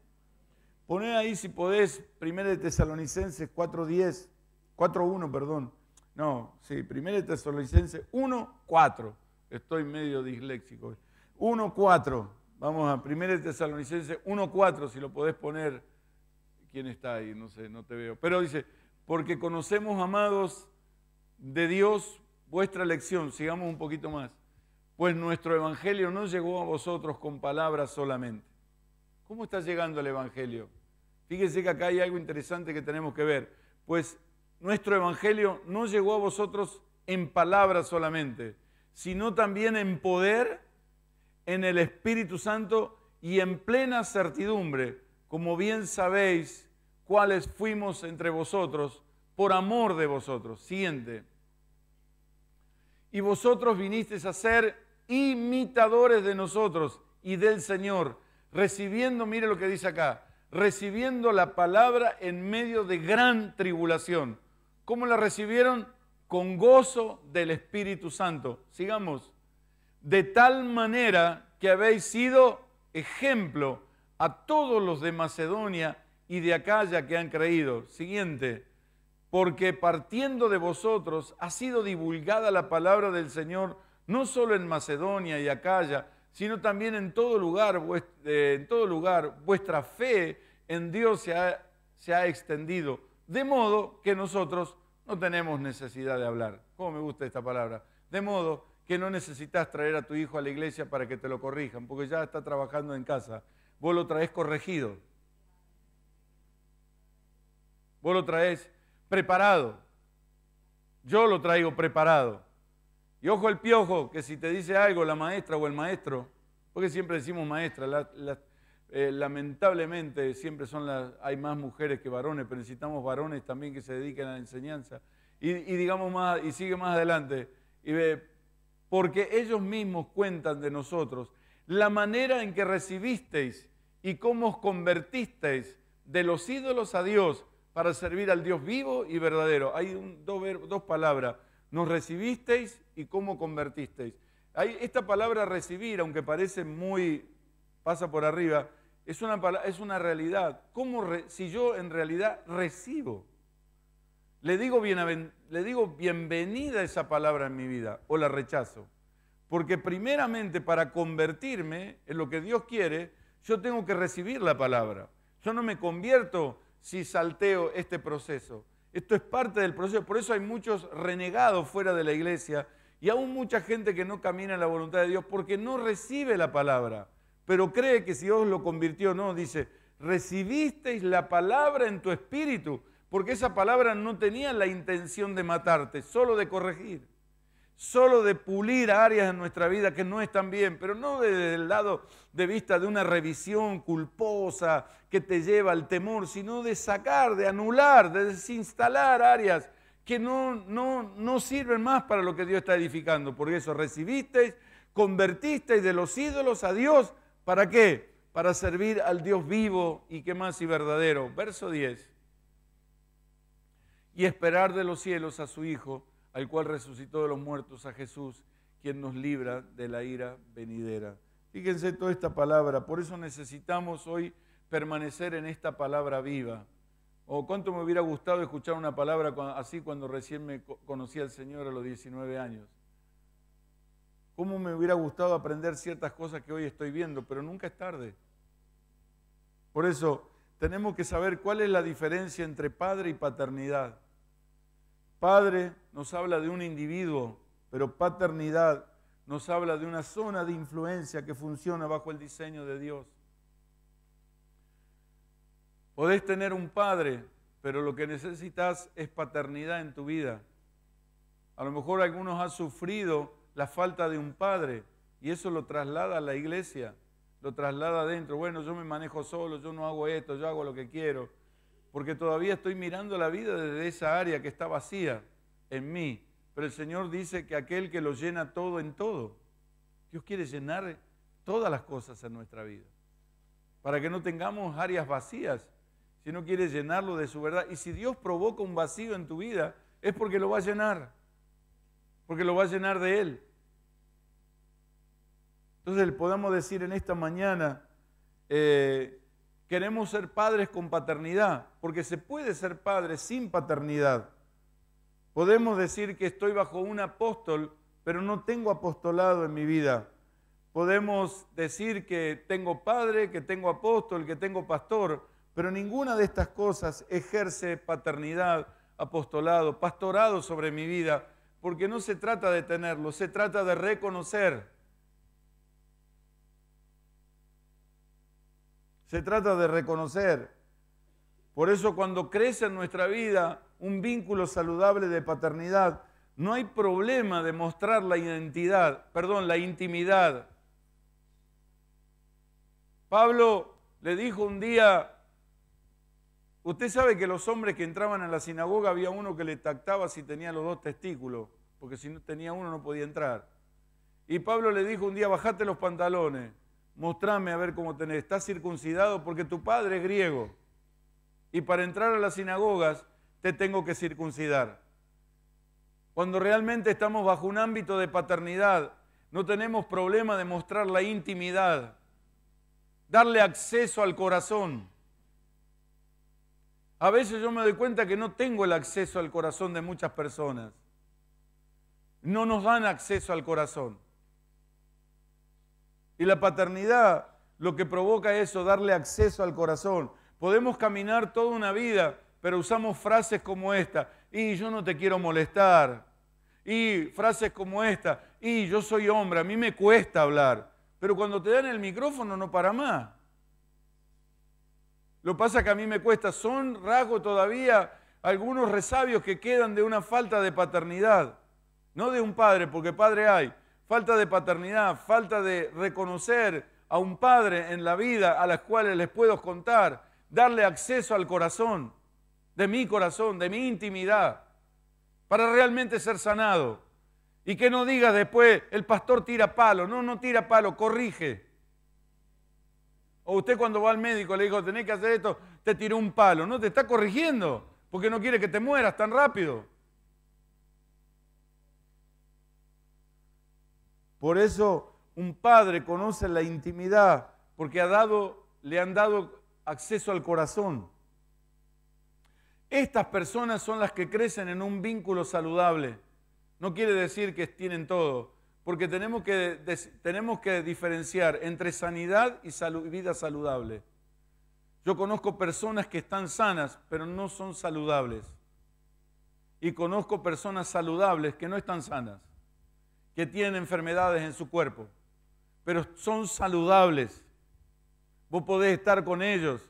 Poné ahí, si podés, 1 de Tesalonicenses 4.10, 4.1, perdón. No, sí, 1 de Tesalonicenses 1.4. Estoy medio disléxico. 1.4. Vamos a 1 de Tesalonicenses 1.4, si lo podés poner. ¿Quién está ahí? No sé, no te veo. Pero dice, porque conocemos, amados, de Dios vuestra lección Sigamos un poquito más. Pues nuestro Evangelio no llegó a vosotros con palabras solamente. ¿Cómo está llegando el Evangelio? Fíjense que acá hay algo interesante que tenemos que ver. Pues nuestro Evangelio no llegó a vosotros en palabras solamente, sino también en poder, en el Espíritu Santo y en plena certidumbre, como bien sabéis, cuáles fuimos entre vosotros por amor de vosotros. Siguiente. Y vosotros vinisteis a ser imitadores de nosotros y del Señor, recibiendo, mire lo que dice acá, recibiendo la palabra en medio de gran tribulación. ¿Cómo la recibieron? Con gozo del Espíritu Santo. Sigamos. De tal manera que habéis sido ejemplo a todos los de Macedonia y de Acaya que han creído. Siguiente porque partiendo de vosotros ha sido divulgada la palabra del Señor no solo en Macedonia y Acaya, sino también en todo lugar, eh, en todo lugar vuestra fe en Dios se ha, se ha extendido, de modo que nosotros no tenemos necesidad de hablar. ¿Cómo me gusta esta palabra? De modo que no necesitas traer a tu hijo a la iglesia para que te lo corrijan, porque ya está trabajando en casa. Vos lo traes corregido. Vos lo traes preparado. Yo lo traigo preparado. Y ojo el piojo, que si te dice algo la maestra o el maestro, porque siempre decimos maestra, eh, lamentablemente siempre son las, hay más mujeres que varones, pero necesitamos varones también que se dediquen a la enseñanza. Y, digamos más, y sigue más adelante, y ve, porque ellos mismos cuentan de nosotros la manera en que recibisteis y cómo os convertisteis de los ídolos a Dios para servir al Dios vivo y verdadero. Hay dos, palabras, nos recibisteis y cómo convertisteis. esta palabra recibir, aunque parece muy, pasa por arriba, es una, es una realidad. ¿Cómo si yo en realidad recibo? Le digo, le digo bienvenida esa palabra en mi vida o la rechazo. Porque primeramente para convertirme en lo que Dios quiere, yo tengo que recibir la palabra. Yo no me convierto si salteo este proceso. Esto es parte del proceso, por eso hay muchos renegados fuera de la iglesia y aún mucha gente que no camina en la voluntad de Dios porque no recibe la palabra, pero cree que si Dios lo convirtió, no, dice, recibisteis la palabra en tu espíritu, porque esa palabra no tenía la intención de matarte, solo de corregir solo de pulir áreas en nuestra vida que no están bien, pero no desde el lado de vista de una revisión culposa que te lleva al temor, sino de sacar, de anular, de desinstalar áreas que no, sirven más para lo que Dios está edificando. Por eso recibisteis, convertisteis de los ídolos a Dios. ¿Para qué? Para servir al Dios vivo y que más y verdadero. Verso 10. Y esperar de los cielos a su Hijo al cual resucitó de los muertos a Jesús, quien nos libra de la ira venidera. Fíjense toda esta palabra, por eso necesitamos hoy permanecer en esta palabra viva. O oh, cuánto me hubiera gustado escuchar una palabra así cuando recién me conocí al Señor a los 19 años. Cómo me hubiera gustado aprender ciertas cosas que hoy estoy viendo, pero nunca es tarde. Por eso tenemos que saber cuál es la diferencia entre padre y paternidad. Padre nos habla de un individuo, pero paternidad nos habla de una zona de influencia que funciona bajo el diseño de Dios. Podés tener un padre, pero lo que necesitas es paternidad en tu vida. A lo mejor algunos han sufrido la falta de un padre y eso lo traslada a la iglesia, lo traslada adentro. Bueno, yo me manejo solo, yo no hago esto, yo hago lo que quiero porque todavía estoy mirando la vida desde esa área que está vacía en mí. Pero el Señor dice que aquel que lo llena todo en todo, Dios quiere llenar todas las cosas en nuestra vida, para que no tengamos áreas vacías, si no quiere llenarlo de su verdad. Y si Dios provoca un vacío en tu vida, es porque lo va a llenar, porque lo va a llenar de Él. Entonces podamos decir en esta mañana, eh, queremos ser padres con paternidad, porque se puede ser padre sin paternidad. Podemos decir que estoy bajo un apóstol, pero no tengo apostolado en mi vida. Podemos decir que tengo padre, que tengo apóstol, que tengo pastor, pero ninguna de estas cosas ejerce paternidad, apostolado, pastorado sobre mi vida, porque no se trata de tenerlo, se trata de reconocer Se trata de reconocer. Por eso cuando crece en nuestra vida un vínculo saludable de paternidad, no hay problema de mostrar la identidad, perdón, la intimidad. Pablo le dijo un día, usted sabe que los hombres que entraban a la sinagoga había uno que le tactaba si tenía los dos testículos, porque si no tenía uno no podía entrar. Y Pablo le dijo un día, bajate los pantalones mostrame a ver cómo tenés. Estás circuncidado porque tu padre es griego. Y para entrar a las sinagogas te tengo que circuncidar. Cuando realmente estamos bajo un ámbito de paternidad, no tenemos problema de mostrar la intimidad, darle acceso al corazón. A veces yo me doy cuenta que no tengo el acceso al corazón de muchas personas. No nos dan acceso al corazón. Y la paternidad lo que provoca eso, darle acceso al corazón. Podemos caminar toda una vida, pero usamos frases como esta, y yo no te quiero molestar, y frases como esta, y yo soy hombre, a mí me cuesta hablar, pero cuando te dan el micrófono no para más. Lo pasa que a mí me cuesta, son rasgos todavía algunos resabios que quedan de una falta de paternidad, no de un padre, porque padre hay, falta de paternidad, falta de reconocer a un padre en la vida a las cuales les puedo contar, darle acceso al corazón, de mi corazón, de mi intimidad, para realmente ser sanado. Y que no digas después, el pastor tira palo, no, no tira palo, corrige. O usted cuando va al médico le dijo, tenés que hacer esto, te tiró un palo, no, te está corrigiendo, porque no quiere que te mueras tan rápido. Por eso un padre conoce la intimidad, porque ha dado, le han dado acceso al corazón. Estas personas son las que crecen en un vínculo saludable. No quiere decir que tienen todo, porque tenemos que, tenemos que diferenciar entre sanidad y vida saludable. Yo conozco personas que están sanas, pero no son saludables. Y conozco personas saludables que no están sanas que tienen enfermedades en su cuerpo, pero son saludables. Vos podés estar con ellos.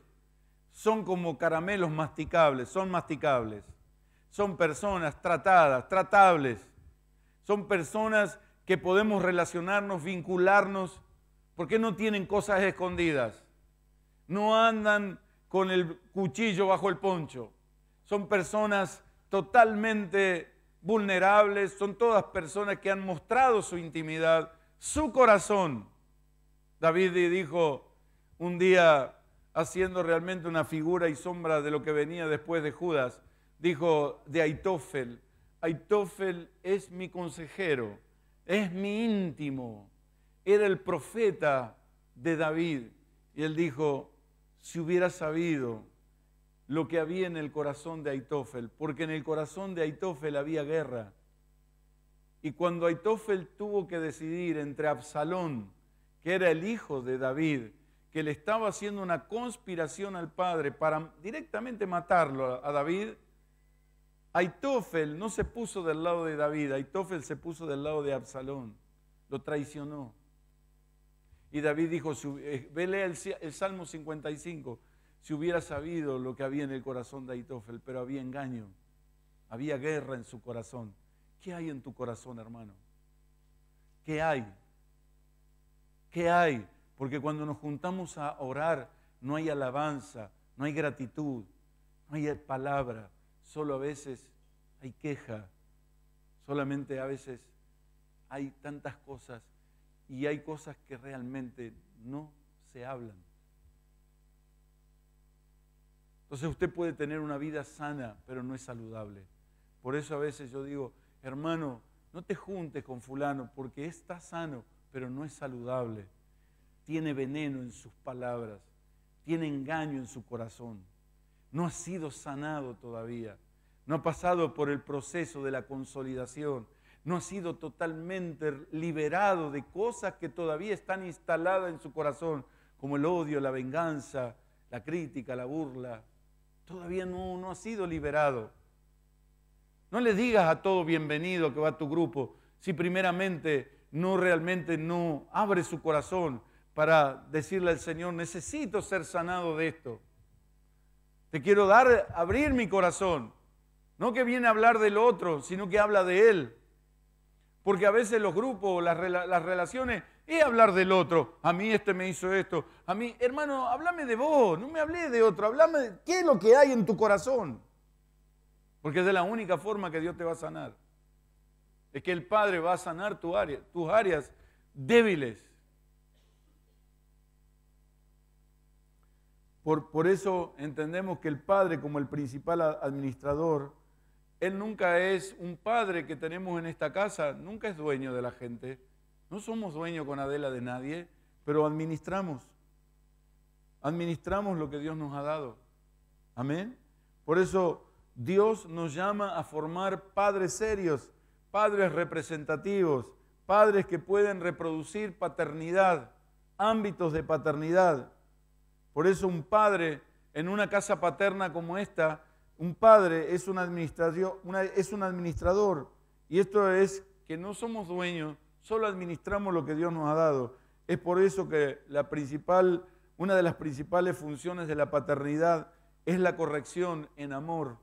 Son como caramelos masticables, son masticables. Son personas tratadas, tratables. Son personas que podemos relacionarnos, vincularnos, porque no tienen cosas escondidas. No andan con el cuchillo bajo el poncho. Son personas totalmente vulnerables, son todas personas que han mostrado su intimidad, su corazón. David dijo un día, haciendo realmente una figura y sombra de lo que venía después de Judas, dijo de Aitofel, Aitofel es mi consejero, es mi íntimo, era el profeta de David. Y él dijo, si hubiera sabido lo que había en el corazón de Aitofel, porque en el corazón de Aitofel había guerra. Y cuando Aitofel tuvo que decidir entre Absalón, que era el hijo de David, que le estaba haciendo una conspiración al padre para directamente matarlo a David, Aitofel no se puso del lado de David, Aitofel se puso del lado de Absalón, lo traicionó. Y David dijo, eh, ve, el, el Salmo 55, si hubiera sabido lo que había en el corazón de Aitofel, pero había engaño, había guerra en su corazón. ¿Qué hay en tu corazón, hermano? ¿Qué hay? ¿Qué hay? Porque cuando nos juntamos a orar, no hay alabanza, no hay gratitud, no hay palabra, solo a veces hay queja, solamente a veces hay tantas cosas y hay cosas que realmente no se hablan. Entonces usted puede tener una vida sana, pero no es saludable. Por eso a veces yo digo, hermano, no te juntes con fulano porque está sano, pero no es saludable. Tiene veneno en sus palabras, tiene engaño en su corazón. No ha sido sanado todavía, no ha pasado por el proceso de la consolidación, no ha sido totalmente liberado de cosas que todavía están instaladas en su corazón, como el odio, la venganza, la crítica, la burla, Todavía no, no sido liberado. No le digas a todo bienvenido que va a tu grupo si primeramente no realmente no abre su corazón para decirle al Señor, necesito ser sanado de esto. Te quiero dar, abrir mi corazón. No que viene a hablar del otro, sino que habla de él. Porque a veces los grupos, las, las relaciones y hablar del otro. A mí este me hizo esto. A mí, hermano, háblame de vos, no me hablé de otro. Háblame de qué es lo que hay en tu corazón. Porque es de la única forma que Dios te va a sanar. Es que el Padre va a sanar tu área, tus áreas débiles. Por, por, eso entendemos que el Padre, como el principal administrador, Él nunca es un Padre que tenemos en esta casa, nunca es dueño de la gente no somos dueños con Adela de nadie, pero administramos. Administramos lo que Dios nos ha dado. Amén. Por eso Dios nos llama a formar padres serios, padres representativos, padres que pueden reproducir paternidad, ámbitos de paternidad. Por eso un padre en una casa paterna como esta, un padre es un, es un administrador. Y esto es que no somos dueños solo administramos lo que Dios nos ha dado. Es por eso que una de las principales funciones de la paternidad es la corrección en amor.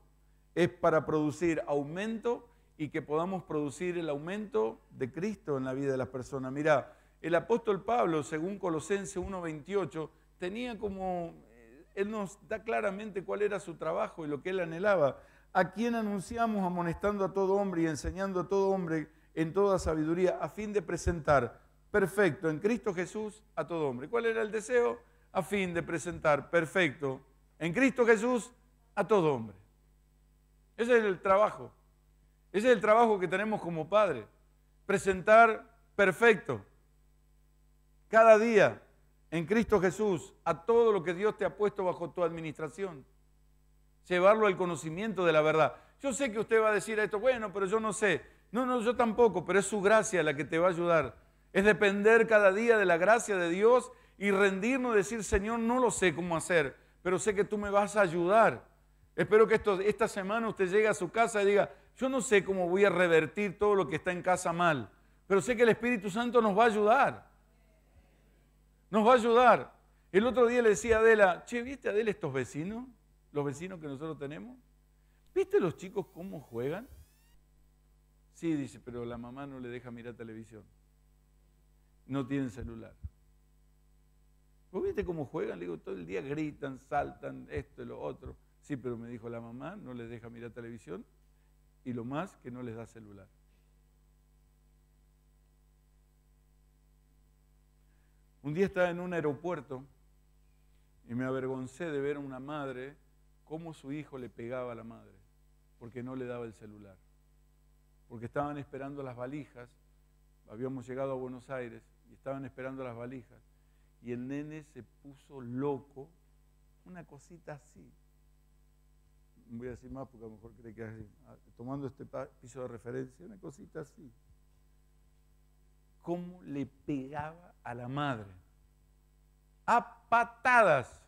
Es para producir aumento y que podamos producir el aumento de Cristo en la vida de las personas. Mirá, el apóstol Pablo, según Colosenses 1.28, tenía como, eh, él nos da claramente cuál era su trabajo y lo que él anhelaba. A quien anunciamos amonestando a todo hombre y enseñando a todo hombre en toda sabiduría, a fin de presentar perfecto en Cristo Jesús a todo hombre. ¿Cuál era el deseo? A fin de presentar perfecto en Cristo Jesús a todo hombre. Ese es el trabajo. Ese es el trabajo que tenemos como padre. Presentar perfecto cada día en Cristo Jesús a todo lo que Dios te ha puesto bajo tu administración. Llevarlo al conocimiento de la verdad. Yo sé que usted va a decir esto, bueno, pero yo no sé. No, no, yo tampoco, pero es su gracia la que te va a ayudar. Es depender cada día de la gracia de Dios y rendirnos y decir, Señor, no lo sé cómo hacer, pero sé que tú me vas a ayudar. Espero que esta semana usted llegue a su casa y diga, yo no sé cómo voy a revertir todo lo que está en casa mal, pero sé que el Espíritu Santo nos va a ayudar. Nos va a ayudar. El otro día le decía a Adela, che, ¿viste Adela estos vecinos? Los vecinos que nosotros tenemos. ¿Viste los chicos cómo juegan? Sí, dice, pero la mamá no le deja mirar televisión. No tienen celular. ¿Vos viste cómo juegan? Le digo, todo el día gritan, saltan, esto y lo otro. Sí, pero me dijo la mamá, no les deja mirar televisión y lo más que no les da celular. Un día estaba en un aeropuerto y me avergoncé de ver a una madre cómo su hijo le pegaba a la madre porque no le daba el celular porque estaban esperando las valijas, habíamos llegado a Buenos Aires y estaban esperando las valijas, y el nene se puso loco, una cosita así, no voy a decir más porque a lo mejor cree que así, ah, tomando este piso de referencia, una cosita así, cómo le pegaba a la madre, a patadas,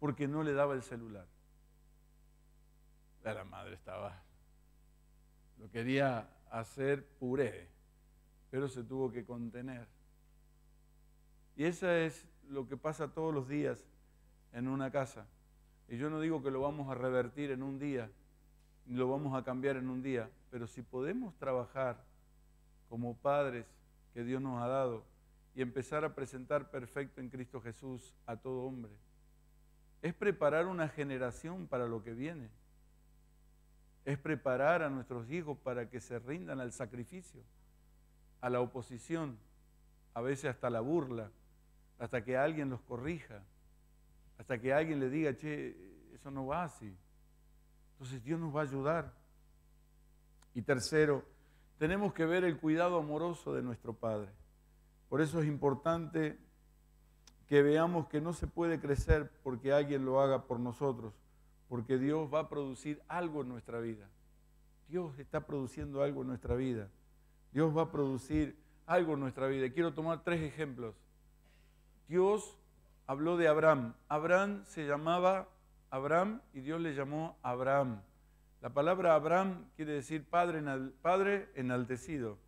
porque no le daba el celular. La madre estaba, lo quería hacer puré, pero se tuvo que contener. Y eso es lo que pasa todos los días en una casa. Y yo no digo que lo vamos a revertir en un día, ni lo vamos a cambiar en un día, pero si podemos trabajar como padres que Dios nos ha dado y empezar a presentar perfecto en Cristo Jesús a todo hombre, es preparar una generación para lo que viene es preparar a nuestros hijos para que se rindan al sacrificio, a la oposición, a veces hasta la burla, hasta que alguien los corrija, hasta que alguien le diga, che, eso no va así. Entonces Dios nos va a ayudar. Y tercero, tenemos que ver el cuidado amoroso de nuestro Padre. Por eso es importante que veamos que no se puede crecer porque alguien lo haga por nosotros porque Dios va a producir algo en nuestra vida. Dios está produciendo algo en nuestra vida. Dios va a producir algo en nuestra vida. Quiero tomar tres ejemplos. Dios habló de Abraham. Abraham se llamaba Abraham y Dios le llamó Abraham. La palabra Abraham quiere decir padre, padre enaltecido,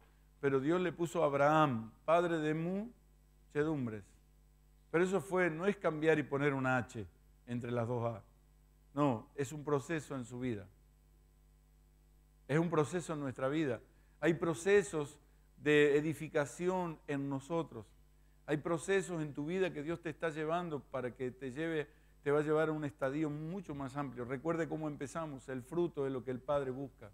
pero Dios le puso Abraham, padre de muchedumbres. Pero eso fue, no es cambiar y poner una H entre las dos A. No, es un proceso en su vida. Es un proceso en nuestra vida. Hay procesos de edificación en nosotros. Hay procesos en tu vida que Dios te está llevando para que te lleve, te va a llevar a un estadio mucho más amplio. Recuerde cómo empezamos, el fruto es lo que el Padre busca.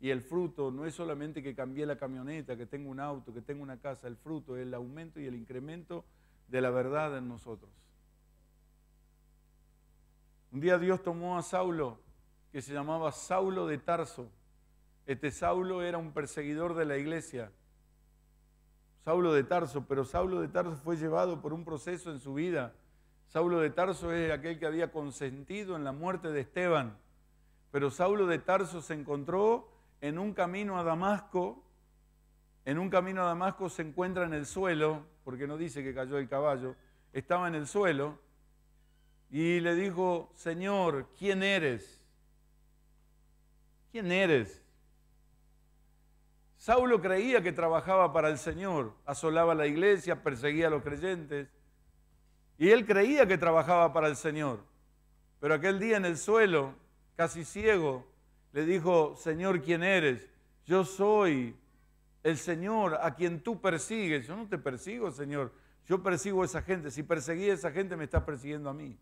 Y el fruto no es solamente que cambie la camioneta, que tenga un auto, que tenga una casa, el fruto es el aumento y el incremento de la verdad en nosotros. Un día Dios tomó a Saulo, que se llamaba Saulo de Tarso. Este Saulo era un perseguidor de la iglesia. Saulo de Tarso, pero Saulo de Tarso fue llevado por un proceso en su vida. Saulo de Tarso es aquel que había consentido en la muerte de Esteban. Pero Saulo de Tarso se encontró en un camino a Damasco. En un camino a Damasco se encuentra en el suelo, porque no dice que cayó el caballo, estaba en el suelo y le dijo, Señor, ¿quién eres? ¿Quién eres? Saulo creía que trabajaba para el Señor, asolaba la iglesia, perseguía a los creyentes, y él creía que trabajaba para el Señor. Pero aquel día en el suelo, casi ciego, le dijo, Señor, ¿quién eres? Yo soy el Señor a quien tú persigues. Yo no te persigo, Señor. Yo persigo a esa gente. Si perseguí a esa gente, me estás persiguiendo a mí.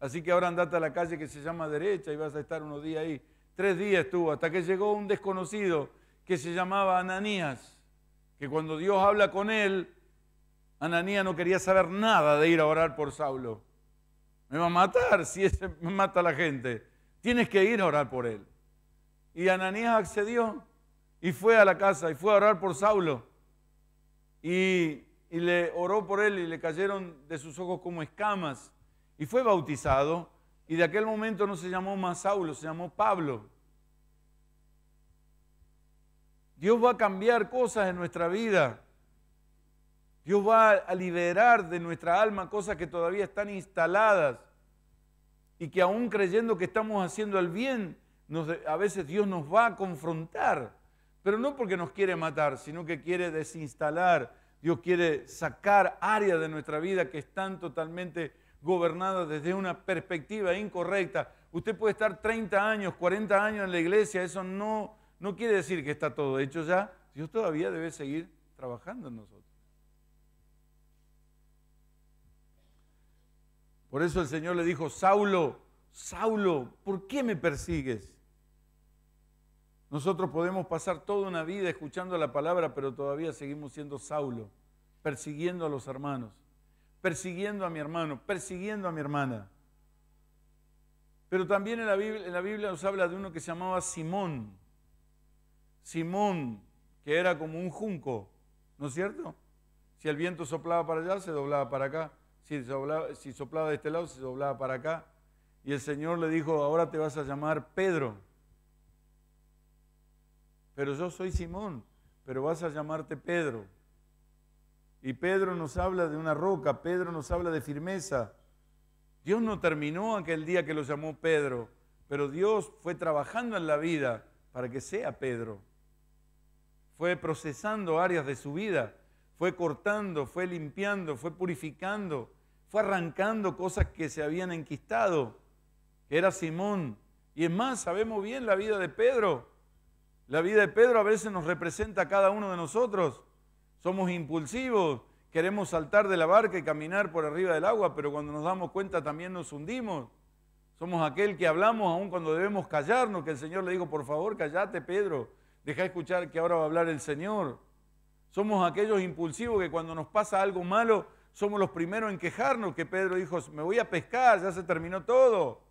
Así que ahora andate a la calle que se llama derecha y vas a estar unos días ahí. Tres días estuvo, hasta que llegó un desconocido que se llamaba Ananías, que cuando Dios habla con él, Ananías no quería saber nada de ir a orar por Saulo. Me va a matar si ese me mata a la gente. Tienes que ir a orar por él. Y Ananías accedió y fue a la casa y fue a orar por Saulo. Y, y le oró por él y le cayeron de sus ojos como escamas y fue bautizado y de aquel momento no se llamó más Saulo, se llamó Pablo. Dios va a cambiar cosas en nuestra vida. Dios va a liberar de nuestra alma cosas que todavía están instaladas y que aún creyendo que estamos haciendo el bien, a veces Dios nos va a confrontar, pero no porque nos quiere matar, sino que quiere desinstalar, Dios quiere sacar áreas de nuestra vida que están totalmente gobernada desde una perspectiva incorrecta. Usted puede estar 30 años, 40 años en la iglesia, eso no, no quiere decir que está todo hecho ya. Dios todavía debe seguir trabajando en nosotros. Por eso el Señor le dijo, Saulo, Saulo, ¿por qué me persigues? Nosotros podemos pasar toda una vida escuchando la palabra, pero todavía seguimos siendo Saulo, persiguiendo a los hermanos persiguiendo a mi hermano, persiguiendo a mi hermana. Pero también en la, Biblia, nos habla de uno que se llamaba Simón. Simón, que era como un junco, ¿no es cierto? Si el viento soplaba para allá, se doblaba para acá. si soplaba de este lado, se doblaba para acá. Y el Señor le dijo, ahora te vas a llamar Pedro. Pero yo soy Simón, pero vas a llamarte Pedro y Pedro nos habla de una roca, Pedro nos habla de firmeza. Dios no terminó aquel día que lo llamó Pedro, pero Dios fue trabajando en la vida para que sea Pedro. Fue procesando áreas de su vida, fue cortando, fue limpiando, fue purificando, fue arrancando cosas que se habían enquistado, era Simón. Y es más, sabemos bien la vida de Pedro. La vida de Pedro a veces nos representa a cada uno de nosotros. Somos impulsivos, queremos saltar de la barca y caminar por arriba del agua, pero cuando nos damos cuenta también nos hundimos. Somos aquel que hablamos aun cuando debemos callarnos, que el Señor le dijo, por favor, callate, Pedro, deja escuchar que ahora va a hablar el Señor. Somos aquellos impulsivos que cuando nos pasa algo malo, somos los primeros en quejarnos, que Pedro dijo, me voy a pescar, ya se terminó todo.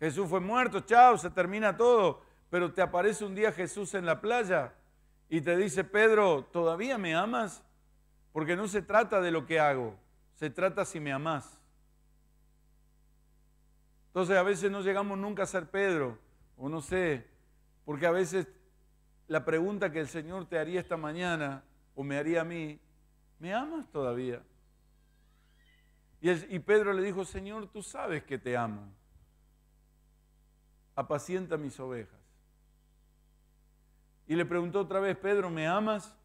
Jesús fue muerto, chao, se termina todo. Pero te aparece un día Jesús en la playa y te dice, Pedro, ¿todavía me amas? Porque no se trata de lo que hago, se trata si me amas. Entonces a veces no llegamos nunca a ser Pedro, o no sé, porque a veces la pregunta que el Señor te haría esta mañana, o me haría a mí, ¿me amas todavía? Y, y Pedro le dijo, Señor, tú sabes que te amo. Apacienta mis ovejas. Y le preguntó otra vez, Pedro, ¿me amas?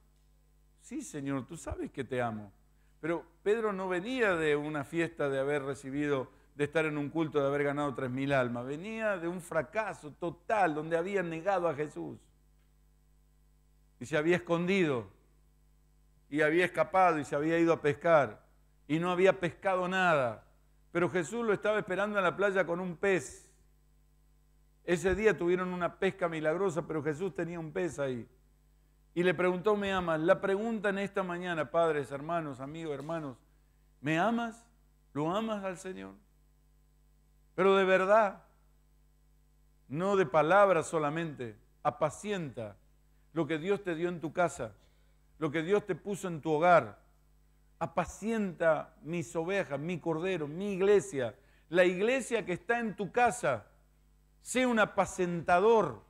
Sí, Señor, tú sabes que te amo. Pero Pedro no venía de una fiesta de haber recibido, de estar en un culto, de haber ganado tres mil almas. Venía de un fracaso total donde había negado a Jesús. Y se había escondido. Y había escapado y se había ido a pescar. Y no había pescado nada. Pero Jesús lo estaba esperando en la playa con un pez. Ese día tuvieron una pesca milagrosa, pero Jesús tenía un pez ahí. Y le preguntó, ¿me amas? La pregunta en esta mañana, padres, hermanos, amigos, hermanos, ¿me amas? ¿Lo amas al Señor? Pero de verdad, no de palabras solamente, apacienta lo que Dios te dio en tu casa, lo que Dios te puso en tu hogar. Apacienta mis ovejas, mi cordero, mi iglesia, la iglesia que está en tu casa Sé un apacentador.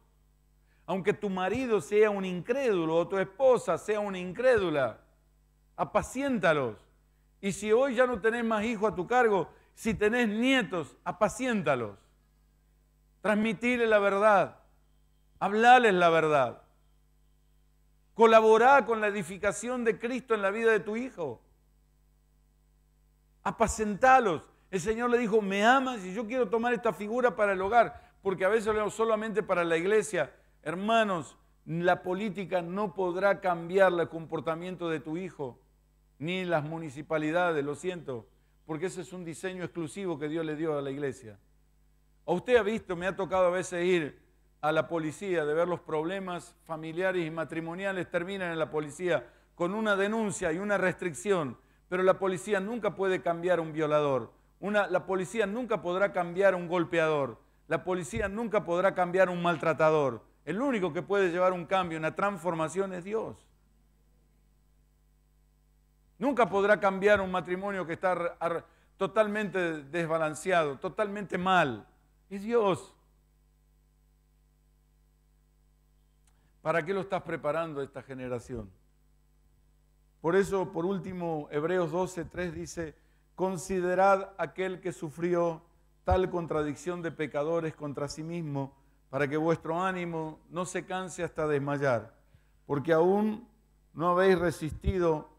Aunque tu marido sea un incrédulo o tu esposa sea una incrédula, apaciéntalos. Y si hoy ya no tenés más hijos a tu cargo, si tenés nietos, apaciéntalos. Transmitirle la verdad. Hablarles la verdad. Colaborá con la edificación de Cristo en la vida de tu hijo. Apacentalos. El Señor le dijo, me amas y yo quiero tomar esta figura para el hogar porque a veces solamente para la iglesia. Hermanos, la política no podrá cambiar el comportamiento de tu hijo, ni las municipalidades, lo siento, porque ese es un diseño exclusivo que Dios le dio a la iglesia. A usted ha visto, me ha tocado a veces ir a la policía de ver los problemas familiares y matrimoniales terminan en la policía con una denuncia y una restricción, pero la policía nunca puede cambiar a un violador, la policía nunca podrá cambiar a un golpeador, la policía nunca podrá cambiar un maltratador. El único que puede llevar un cambio, una transformación es Dios. Nunca podrá cambiar un matrimonio que está totalmente desbalanceado, totalmente mal. Es Dios. ¿Para qué lo estás preparando esta generación? Por eso, por último, Hebreos 12, 3 dice, considerad aquel que sufrió tal contradicción de pecadores contra sí mismo, para que vuestro ánimo no se canse hasta desmayar, porque aún no habéis resistido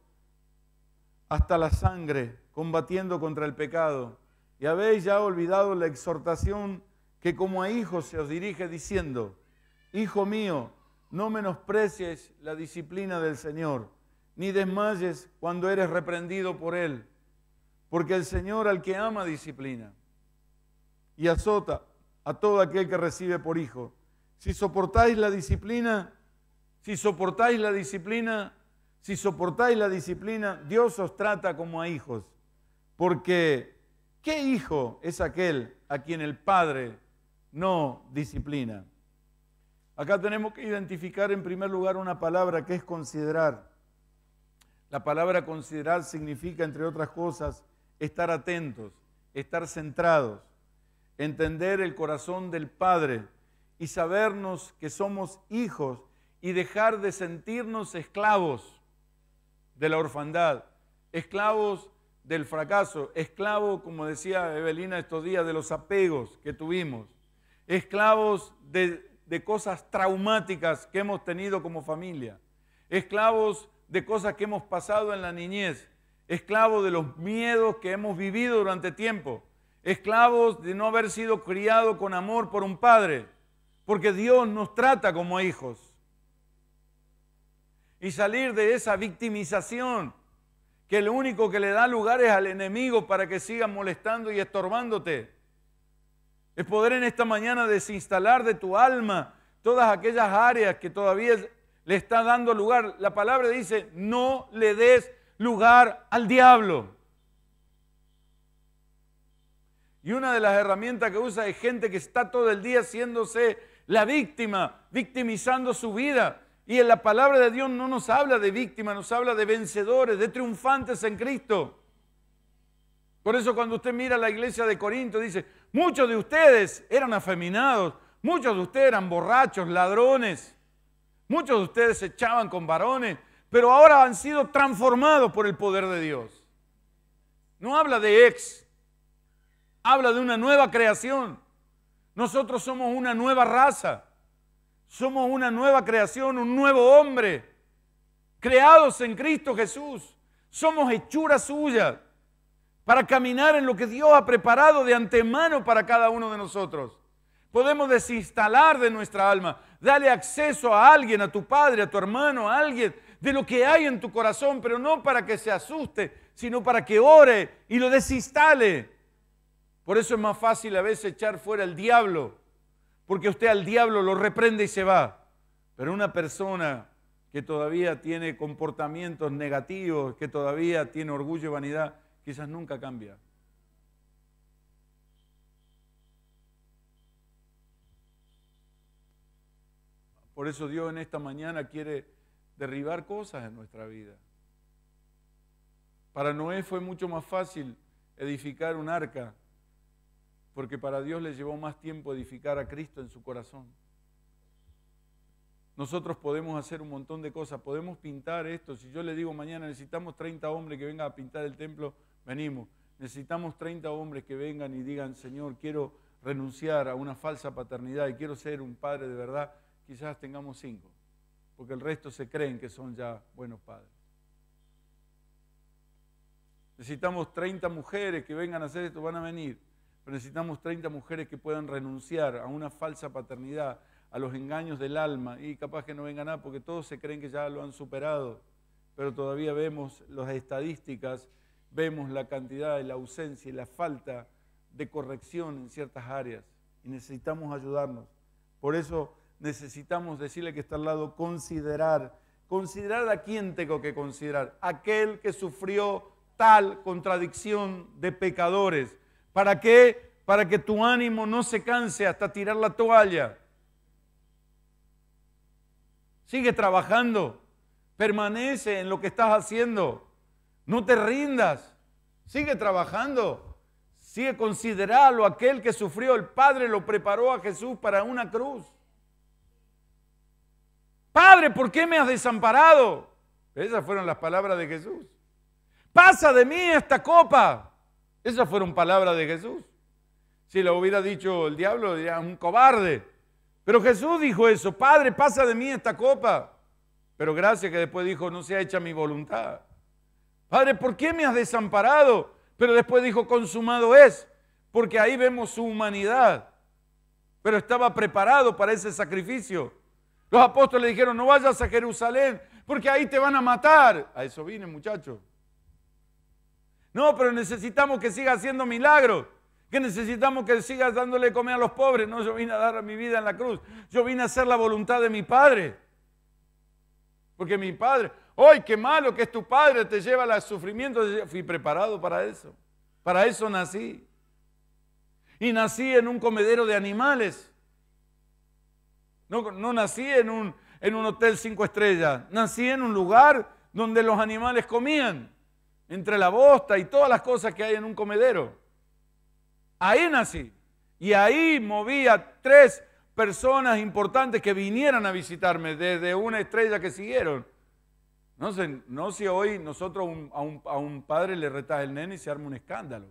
hasta la sangre combatiendo contra el pecado, y habéis ya olvidado la exhortación que como a hijos se os dirige diciendo, Hijo mío, no menosprecies la disciplina del Señor, ni desmayes cuando eres reprendido por Él, porque el Señor al que ama disciplina y azota a todo aquel que recibe por hijo. Si soportáis la disciplina, si soportáis la disciplina, si soportáis la disciplina, Dios os trata como a hijos. Porque, ¿qué hijo es aquel a quien el Padre no disciplina? Acá tenemos que identificar en primer lugar una palabra que es considerar. La palabra considerar significa, entre otras cosas, estar atentos, estar centrados entender el corazón del Padre y sabernos que somos hijos y dejar de sentirnos esclavos de la orfandad, esclavos del fracaso, esclavos, como decía Evelina estos días, de los apegos que tuvimos, esclavos de, de cosas traumáticas que hemos tenido como familia, esclavos de cosas que hemos pasado en la niñez, esclavos de los miedos que hemos vivido durante tiempo esclavos de no haber sido criado con amor por un padre, porque Dios nos trata como hijos. Y salir de esa victimización, que lo único que le da lugar es al enemigo para que siga molestando y estorbándote. Es poder en esta mañana desinstalar de tu alma todas aquellas áreas que todavía le está dando lugar. La palabra dice, no le des lugar al diablo. Y una de las herramientas que usa es gente que está todo el día haciéndose la víctima, victimizando su vida. Y en la palabra de Dios no nos habla de víctima, nos habla de vencedores, de triunfantes en Cristo. Por eso cuando usted mira la iglesia de Corinto dice, muchos de ustedes eran afeminados, muchos de ustedes eran borrachos, ladrones, muchos de ustedes se echaban con varones, pero ahora han sido transformados por el poder de Dios. No habla de ex, habla de una nueva creación. Nosotros somos una nueva raza. Somos una nueva creación, un nuevo hombre, creados en Cristo Jesús. Somos hechura suya para caminar en lo que Dios ha preparado de antemano para cada uno de nosotros. Podemos desinstalar de nuestra alma, dale acceso a alguien, a tu padre, a tu hermano, a alguien, de lo que hay en tu corazón, pero no para que se asuste, sino para que ore y lo desinstale por eso es más fácil a veces echar fuera al diablo, porque usted al diablo lo reprende y se va. Pero una persona que todavía tiene comportamientos negativos, que todavía tiene orgullo y vanidad, quizás nunca cambia. Por eso Dios en esta mañana quiere derribar cosas en nuestra vida. Para Noé fue mucho más fácil edificar un arca porque para Dios le llevó más tiempo edificar a Cristo en su corazón. Nosotros podemos hacer un montón de cosas, podemos pintar esto. Si yo le digo mañana necesitamos 30 hombres que vengan a pintar el templo, venimos. Necesitamos 30 hombres que vengan y digan, Señor, quiero renunciar a una falsa paternidad y quiero ser un padre de verdad. Quizás tengamos cinco, porque el resto se creen que son ya buenos padres. Necesitamos 30 mujeres que vengan a hacer esto, van a venir necesitamos 30 mujeres que puedan renunciar a una falsa paternidad, a los engaños del alma, y capaz que no venga nada porque todos se creen que ya lo han superado, pero todavía vemos las estadísticas, vemos la cantidad de la ausencia y la falta de corrección en ciertas áreas, y necesitamos ayudarnos. Por eso necesitamos decirle que está al lado, considerar, considerar a quién tengo que considerar, aquel que sufrió tal contradicción de pecadores ¿Para qué? Para que tu ánimo no se canse hasta tirar la toalla. Sigue trabajando. Permanece en lo que estás haciendo. No te rindas. Sigue trabajando. Sigue considerado aquel que sufrió. El Padre lo preparó a Jesús para una cruz. Padre, ¿por qué me has desamparado? Esas fueron las palabras de Jesús. Pasa de mí esta copa. Esas fueron palabras de Jesús. Si lo hubiera dicho el diablo, diría un cobarde. Pero Jesús dijo eso, Padre, pasa de mí esta copa. Pero gracias que después dijo, no se ha hecha mi voluntad. Padre, ¿por qué me has desamparado? Pero después dijo, consumado es, porque ahí vemos su humanidad. Pero estaba preparado para ese sacrificio. Los apóstoles le dijeron, no vayas a Jerusalén, porque ahí te van a matar. A eso vine, muchachos. No, pero necesitamos que siga haciendo milagros. Que necesitamos que sigas dándole comer a los pobres. No, yo vine a dar mi vida en la cruz. Yo vine a hacer la voluntad de mi Padre. Porque mi Padre, ¡ay, qué malo que es tu Padre! Te lleva al sufrimiento. Fui preparado para eso. Para eso nací. Y nací en un comedero de animales. No, nací en un, en un hotel cinco estrellas. Nací en un lugar donde los animales comían entre la bosta y todas las cosas que hay en un comedero. Ahí nací. Y ahí movía tres personas importantes que vinieran a visitarme desde una estrella que siguieron. No sé, no si hoy nosotros a, un, padre le reta el nene y se arma un escándalo.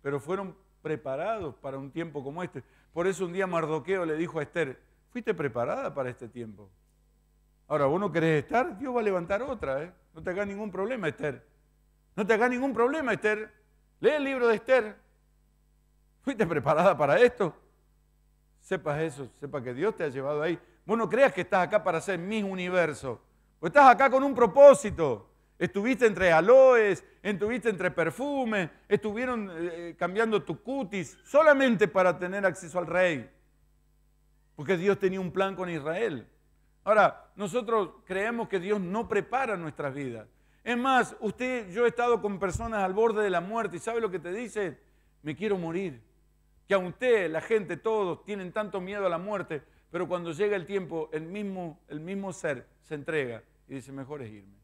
Pero fueron preparados para un tiempo como este. Por eso un día Mardoqueo le dijo a Esther, fuiste preparada para este tiempo. Ahora, vos no querés estar, Dios va a levantar otra, ¿eh? No te haga ningún problema, Esther. No te haga ningún problema, Esther. Lee el libro de Esther. ¿Fuiste preparada para esto? Sepas eso, sepa que Dios te ha llevado ahí. Vos no creas que estás acá para ser mi universo. Vos estás acá con un propósito. Estuviste entre aloes, estuviste entre perfumes, estuvieron eh, eh, cambiando tu cutis solamente para tener acceso al rey. Porque Dios tenía un plan con Israel. Ahora, nosotros creemos que Dios no prepara nuestras vidas. Es más, usted, yo he estado con personas al borde de la muerte y ¿sabe lo que te dice? Me quiero morir. Que a usted, la gente, todos tienen tanto miedo a la muerte, pero cuando llega el tiempo, el mismo, el mismo ser se entrega y dice, mejor es irme.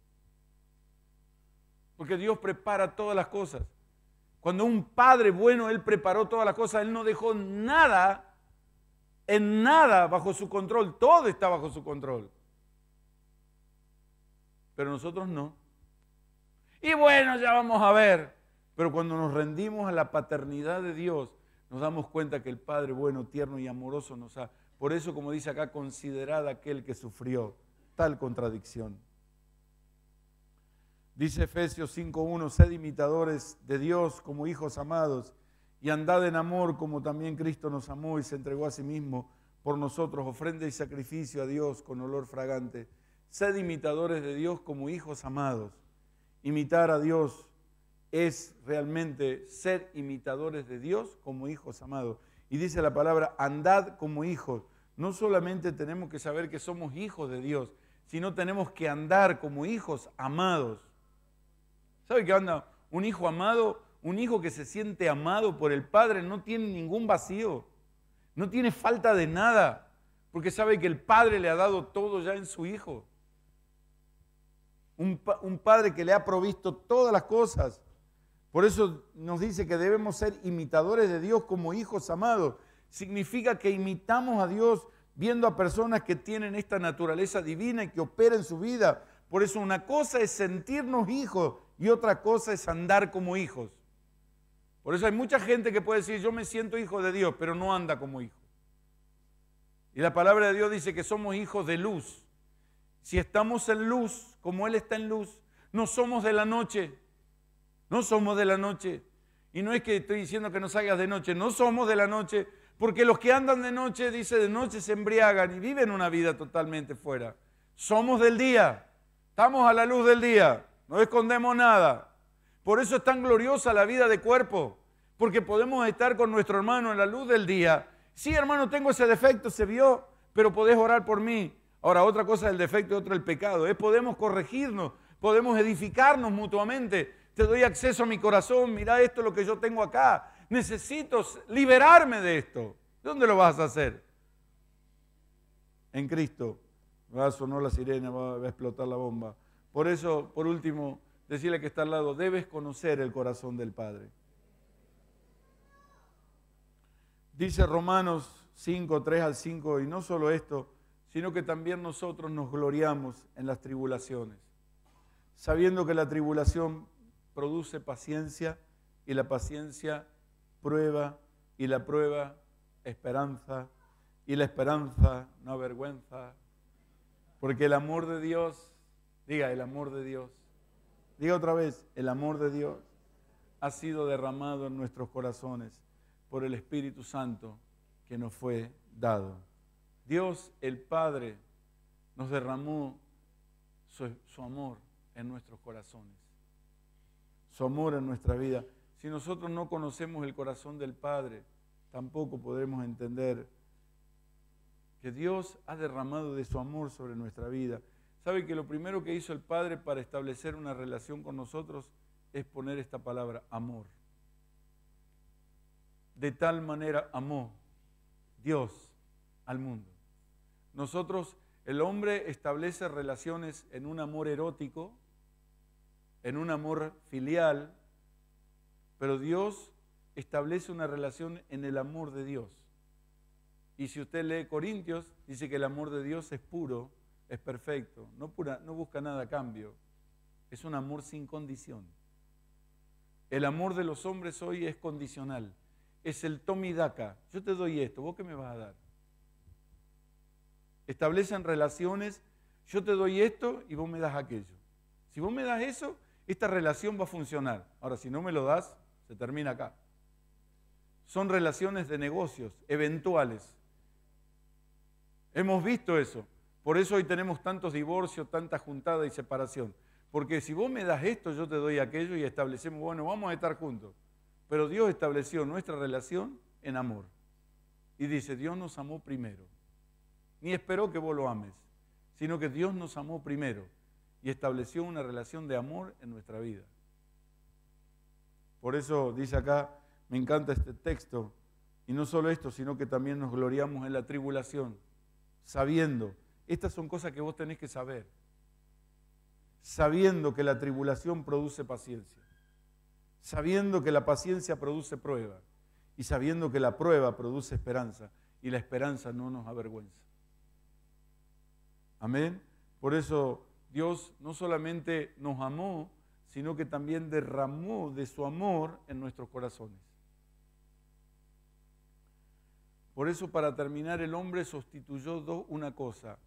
Porque Dios prepara todas las cosas. Cuando un padre bueno, Él preparó todas las cosas, Él no dejó nada en nada bajo su control, todo está bajo su control. Pero nosotros no. Y bueno, ya vamos a ver. Pero cuando nos rendimos a la paternidad de Dios, nos damos cuenta que el Padre bueno, tierno y amoroso nos ha... Por eso, como dice acá, considerad aquel que sufrió tal contradicción. Dice Efesios 5.1, sed imitadores de Dios como hijos amados y andad en amor como también Cristo nos amó y se entregó a sí mismo por nosotros, ofrenda y sacrificio a Dios con olor fragante. Sed imitadores de Dios como hijos amados. Imitar a Dios es realmente ser imitadores de Dios como hijos amados. Y dice la palabra, andad como hijos. No solamente tenemos que saber que somos hijos de Dios, sino tenemos que andar como hijos amados. ¿Sabe qué anda? Un hijo amado un hijo que se siente amado por el Padre no tiene ningún vacío, no tiene falta de nada, porque sabe que el Padre le ha dado todo ya en su hijo. Un, Padre que le ha provisto todas las cosas. Por eso nos dice que debemos ser imitadores de Dios como hijos amados. Significa que imitamos a Dios viendo a personas que tienen esta naturaleza divina y que opera en su vida. Por eso una cosa es sentirnos hijos y otra cosa es andar como hijos. Por eso hay mucha gente que puede decir, yo me siento hijo de Dios, pero no anda como hijo. Y la palabra de Dios dice que somos hijos de luz. Si estamos en luz, como Él está en luz, no somos de la noche. No somos de la noche. Y no es que estoy diciendo que no salgas de noche, no somos de la noche, porque los que andan de noche, dice, de noche se embriagan y viven una vida totalmente fuera. Somos del día, estamos a la luz del día, no escondemos nada. Por eso es tan gloriosa la vida de cuerpo, porque podemos estar con nuestro hermano en la luz del día. Sí, hermano, tengo ese defecto, se vio, pero podés orar por mí. Ahora, otra cosa es el defecto y otra el pecado. Es podemos corregirnos, podemos edificarnos mutuamente. Te doy acceso a mi corazón, mira esto lo que yo tengo acá. Necesito liberarme de esto. ¿Dónde lo vas a hacer? En Cristo. Va a sonar la sirena, va a explotar la bomba. Por eso, por último, decirle que está al lado, debes conocer el corazón del Padre. Dice Romanos 5, 3 al 5, y no solo esto, sino que también nosotros nos gloriamos en las tribulaciones, sabiendo que la tribulación produce paciencia y la paciencia prueba y la prueba esperanza y la esperanza no avergüenza, porque el amor de Dios, diga el amor de Dios, diga otra vez, el amor de Dios ha sido derramado en nuestros corazones por el Espíritu Santo que nos fue dado. Dios el Padre nos derramó su, amor en nuestros corazones, su amor en nuestra vida. Si nosotros no conocemos el corazón del Padre, tampoco podremos entender que Dios ha derramado de su amor sobre nuestra vida. ¿Sabe que lo primero que hizo el Padre para establecer una relación con nosotros es poner esta palabra, amor? de tal manera amó Dios al mundo. Nosotros, el hombre establece relaciones en un amor erótico, en un amor filial, pero Dios establece una relación en el amor de Dios. Y si usted lee Corintios, dice que el amor de Dios es puro, es perfecto, no, busca nada a cambio, es un amor sin condición. El amor de los hombres hoy es condicional es el Daka. Yo te doy esto, ¿vos qué me vas a dar? Establecen relaciones, yo te doy esto y vos me das aquello. Si vos me das eso, esta relación va a funcionar. Ahora, si no me lo das, se termina acá. Son relaciones de negocios, eventuales. Hemos visto eso. Por eso hoy tenemos tantos divorcios, tanta juntada y separación. Porque si vos me das esto, yo te doy aquello y establecemos, bueno, vamos a estar juntos. Pero Dios estableció nuestra relación en amor. Y dice, Dios nos amó primero. Ni esperó que vos lo ames, sino que Dios nos amó primero y estableció una relación de amor en nuestra vida. Por eso dice acá, me encanta este texto, y no solo esto, sino que también nos gloriamos en la tribulación, sabiendo, estas son cosas que vos tenés que saber, sabiendo que la tribulación produce paciencia sabiendo que la paciencia produce prueba y sabiendo que la prueba produce esperanza y la esperanza no nos avergüenza. Amén. Por eso Dios no solamente nos amó, sino que también derramó de su amor en nuestros corazones. Por eso para terminar el hombre sustituyó una cosa,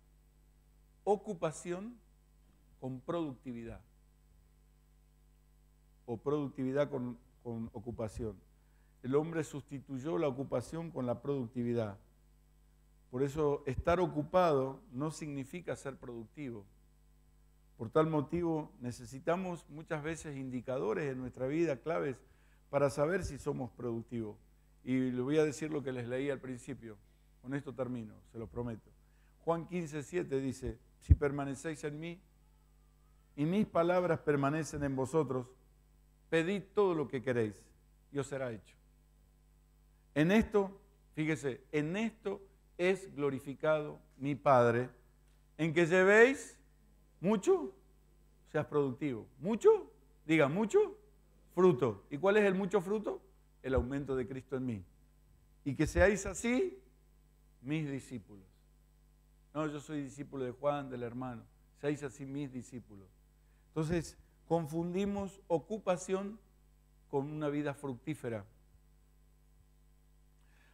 ocupación con productividad o productividad con, con ocupación. El hombre sustituyó la ocupación con la productividad. Por eso estar ocupado no significa ser productivo. Por tal motivo necesitamos muchas veces indicadores en nuestra vida, claves, para saber si somos productivos. Y les voy a decir lo que les leí al principio. Con esto termino, se lo prometo. Juan 15.7 dice, si permanecéis en mí y mis palabras permanecen en vosotros, pedid todo lo que queréis y os será hecho. En esto, fíjese, en esto es glorificado mi Padre, en que llevéis mucho, seas productivo. Mucho, diga mucho, fruto. ¿Y cuál es el mucho fruto? El aumento de Cristo en mí. Y que seáis así mis discípulos. No, yo soy discípulo de Juan, del hermano. Seáis así mis discípulos. Entonces, confundimos ocupación con una vida fructífera.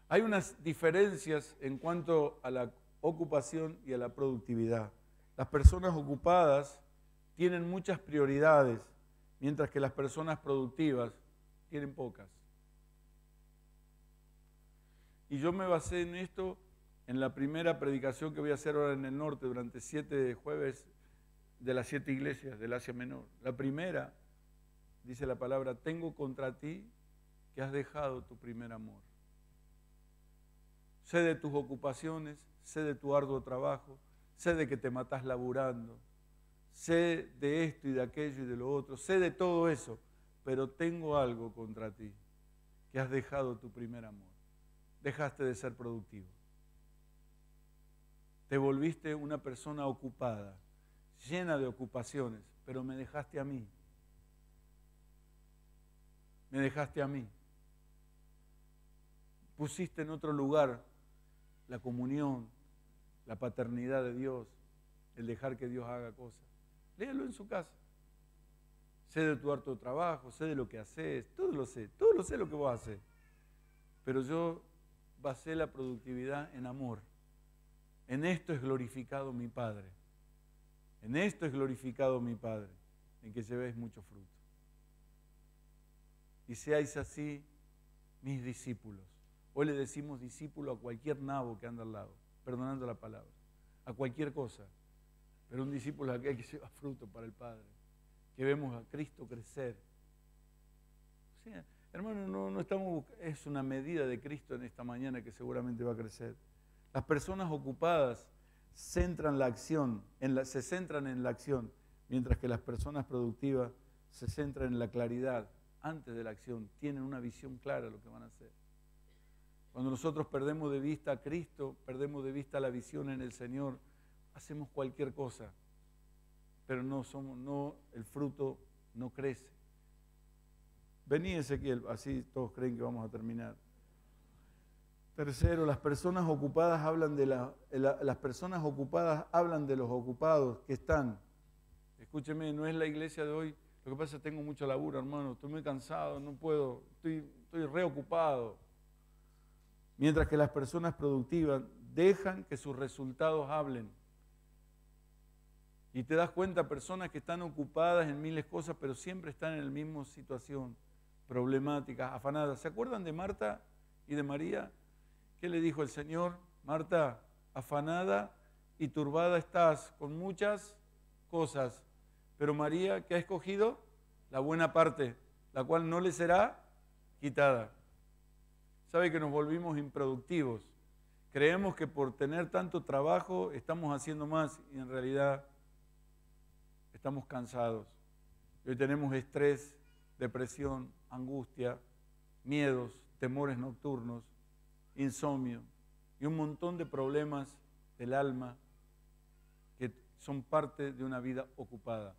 Hay unas diferencias en cuanto a la ocupación y a la productividad. Las personas ocupadas tienen muchas prioridades, mientras que las personas productivas tienen pocas. Y yo me basé en esto en la primera predicación que voy a hacer ahora en el norte durante siete jueves de las siete iglesias del Asia Menor. La primera, dice la palabra, tengo contra ti que has dejado tu primer amor. Sé de tus ocupaciones, sé de tu arduo trabajo, sé de que te matas laburando, sé de esto y de aquello y de lo otro, sé de todo eso, pero tengo algo contra ti, que has dejado tu primer amor. Dejaste de ser productivo. Te volviste una persona ocupada llena de ocupaciones, pero me dejaste a mí. Me dejaste a mí. Pusiste en otro lugar la comunión, la paternidad de Dios, el dejar que Dios haga cosas. Léalo en su casa. Sé de tu harto trabajo, sé de lo que haces, todo lo sé, todo lo sé lo que vos haces. Pero yo basé la productividad en amor. En esto es glorificado mi Padre. En esto es glorificado mi Padre, en que se llevéis mucho fruto. Y seáis así mis discípulos. Hoy le decimos discípulo a cualquier nabo que anda al lado, perdonando la palabra, a cualquier cosa. Pero un discípulo es aquel que lleva fruto para el Padre, que vemos a Cristo crecer. hermano, no, no estamos es una medida de Cristo en esta mañana que seguramente va a crecer. Las personas ocupadas centran la acción, en la, se centran en la acción, mientras que las personas productivas se centran en la claridad antes de la acción, tienen una visión clara de lo que van a hacer. Cuando nosotros perdemos de vista a Cristo, perdemos de vista la visión en el Señor, hacemos cualquier cosa, pero no somos, no, el fruto no crece. Vení Ezequiel, así todos creen que vamos a terminar. Tercero, las personas ocupadas hablan de las personas ocupadas hablan de los ocupados que están. Escúcheme, no es la iglesia de hoy. Lo que pasa es que tengo mucha labura, hermano. Estoy muy cansado, no puedo. Estoy, estoy reocupado. Mientras que las personas productivas dejan que sus resultados hablen. Y te das cuenta, personas que están ocupadas en miles de cosas, pero siempre están en la misma situación, problemáticas, afanadas. ¿Se acuerdan de Marta y de María? ¿Qué le dijo el Señor? Marta, afanada y turbada estás con muchas cosas, pero María, que ha escogido la buena parte, la cual no le será quitada. Sabe que nos volvimos improductivos. Creemos que por tener tanto trabajo estamos haciendo más y en realidad estamos cansados. Hoy tenemos estrés, depresión, angustia, miedos, temores nocturnos insomnio y un montón de problemas del alma que son parte de una vida ocupada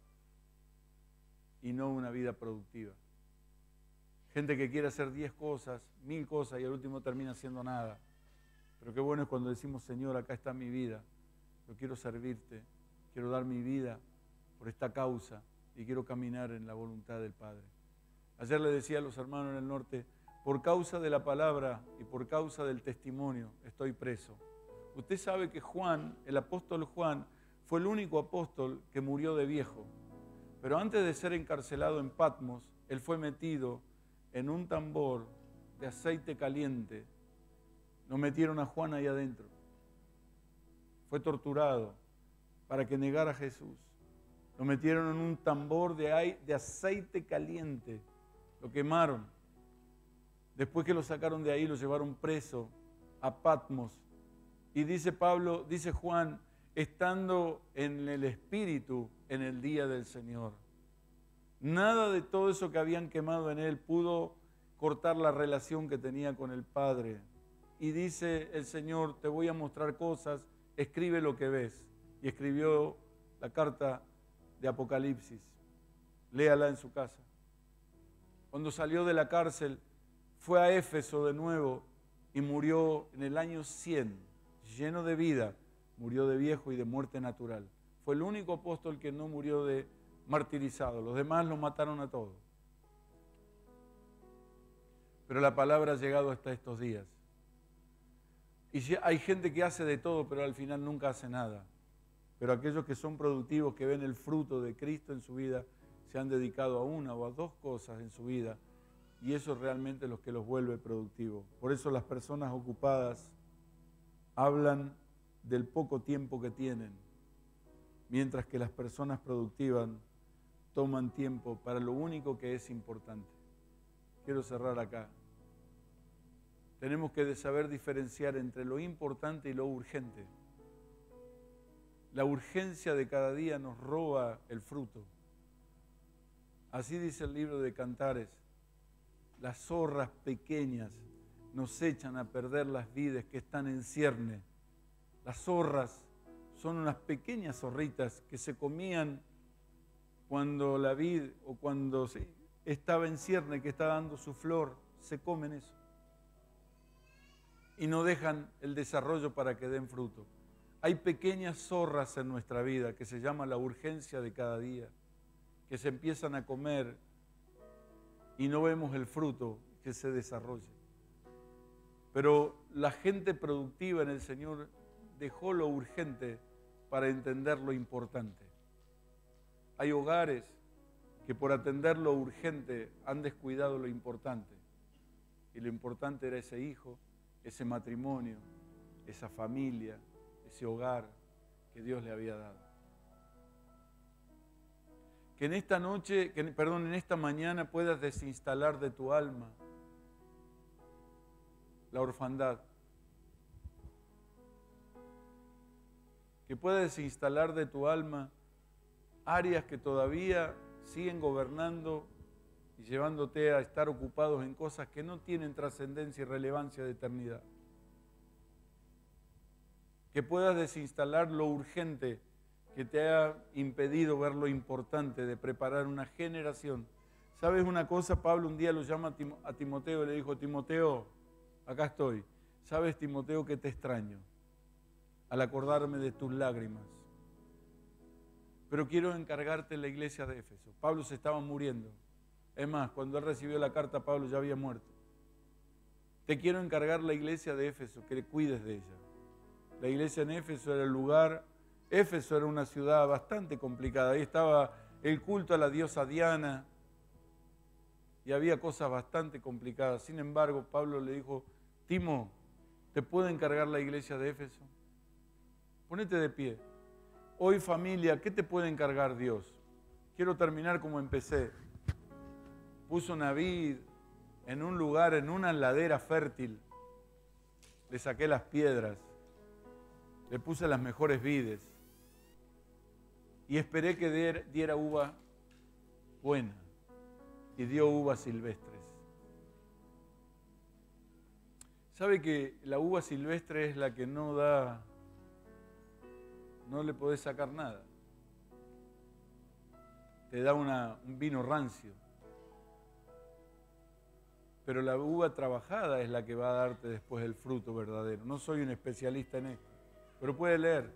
y no una vida productiva. Gente que quiere hacer diez cosas, mil cosas y al último termina haciendo nada. Pero qué bueno es cuando decimos, Señor, acá está mi vida, yo quiero servirte, quiero dar mi vida por esta causa y quiero caminar en la voluntad del Padre. Ayer le decía a los hermanos en el norte, por causa de la palabra y por causa del testimonio estoy preso. Usted sabe que Juan, el apóstol Juan, fue el único apóstol que murió de viejo. Pero antes de ser encarcelado en Patmos, él fue metido en un tambor de aceite caliente. Lo metieron a Juan ahí adentro. Fue torturado para que negara a Jesús. Lo metieron en un tambor de aceite caliente. Lo quemaron Después que lo sacaron de ahí, lo llevaron preso a Patmos. Y dice Pablo, dice Juan, estando en el Espíritu en el día del Señor. Nada de todo eso que habían quemado en él pudo cortar la relación que tenía con el Padre. Y dice el Señor, te voy a mostrar cosas, escribe lo que ves. Y escribió la carta de Apocalipsis. Léala en su casa. Cuando salió de la cárcel, fue a Éfeso de nuevo y murió en el año 100, lleno de vida, murió de viejo y de muerte natural. Fue el único apóstol que no murió de martirizado, los demás lo mataron a todos. Pero la palabra ha llegado hasta estos días. Y hay gente que hace de todo, pero al final nunca hace nada. Pero aquellos que son productivos, que ven el fruto de Cristo en su vida, se han dedicado a una o a dos cosas en su vida y eso es realmente lo que los vuelve productivos. Por eso las personas ocupadas hablan del poco tiempo que tienen, mientras que las personas productivas toman tiempo para lo único que es importante. Quiero cerrar acá. Tenemos que saber diferenciar entre lo importante y lo urgente. La urgencia de cada día nos roba el fruto. Así dice el libro de Cantares las zorras pequeñas nos echan a perder las vides que están en cierne. Las zorras son unas pequeñas zorritas que se comían cuando la vid o cuando estaba en cierne, que está dando su flor, se comen eso. Y no dejan el desarrollo para que den fruto. Hay pequeñas zorras en nuestra vida que se llama la urgencia de cada día, que se empiezan a comer y no vemos el fruto que se desarrolle. Pero la gente productiva en el Señor dejó lo urgente para entender lo importante. Hay hogares que por atender lo urgente han descuidado lo importante. Y lo importante era ese hijo, ese matrimonio, esa familia, ese hogar que Dios le había dado que en esta noche, que, perdón, en esta mañana puedas desinstalar de tu alma la orfandad. Que puedas desinstalar de tu alma áreas que todavía siguen gobernando y llevándote a estar ocupados en cosas que no tienen trascendencia y relevancia de eternidad. Que puedas desinstalar lo urgente que te ha impedido ver lo importante de preparar una generación. ¿Sabes una cosa? Pablo un día lo llama a Timoteo y le dijo, Timoteo, acá estoy. ¿Sabes, Timoteo, que te extraño al acordarme de tus lágrimas? Pero quiero encargarte la iglesia de Éfeso. Pablo se estaba muriendo. Es más, cuando él recibió la carta, Pablo ya había muerto. Te quiero encargar la iglesia de Éfeso, que le cuides de ella. La iglesia en Éfeso era el lugar Éfeso era una ciudad bastante complicada. Ahí estaba el culto a la diosa Diana y había cosas bastante complicadas. Sin embargo, Pablo le dijo, Timo, ¿te puede encargar la iglesia de Éfeso? Ponete de pie. Hoy familia, ¿qué te puede encargar Dios? Quiero terminar como empecé. Puso una vid en un lugar, en una ladera fértil. Le saqué las piedras. Le puse las mejores vides y esperé que diera uva buena y dio uvas silvestres. ¿Sabe que la uva silvestre es la que no da, no le podés sacar nada? Te da un vino rancio. Pero la uva trabajada es la que va a darte después el fruto verdadero. No soy un especialista en esto, pero puede leer.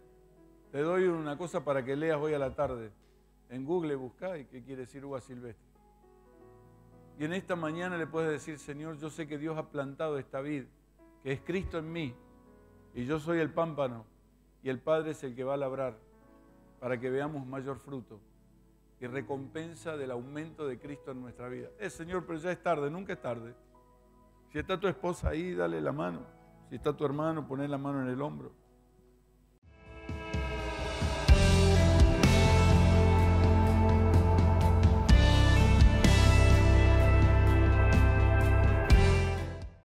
Te doy una cosa para que leas hoy a la tarde. En Google buscá y qué quiere decir uva silvestre. Y en esta mañana le puedes decir, Señor, yo sé que Dios ha plantado esta vid, que es Cristo en mí, y yo soy el pámpano, y el Padre es el que va a labrar, para que veamos mayor fruto y recompensa del aumento de Cristo en nuestra vida. Eh, Señor, pero ya es tarde, nunca es tarde. Si está tu esposa ahí, dale la mano. Si está tu hermano, poner la mano en el hombro.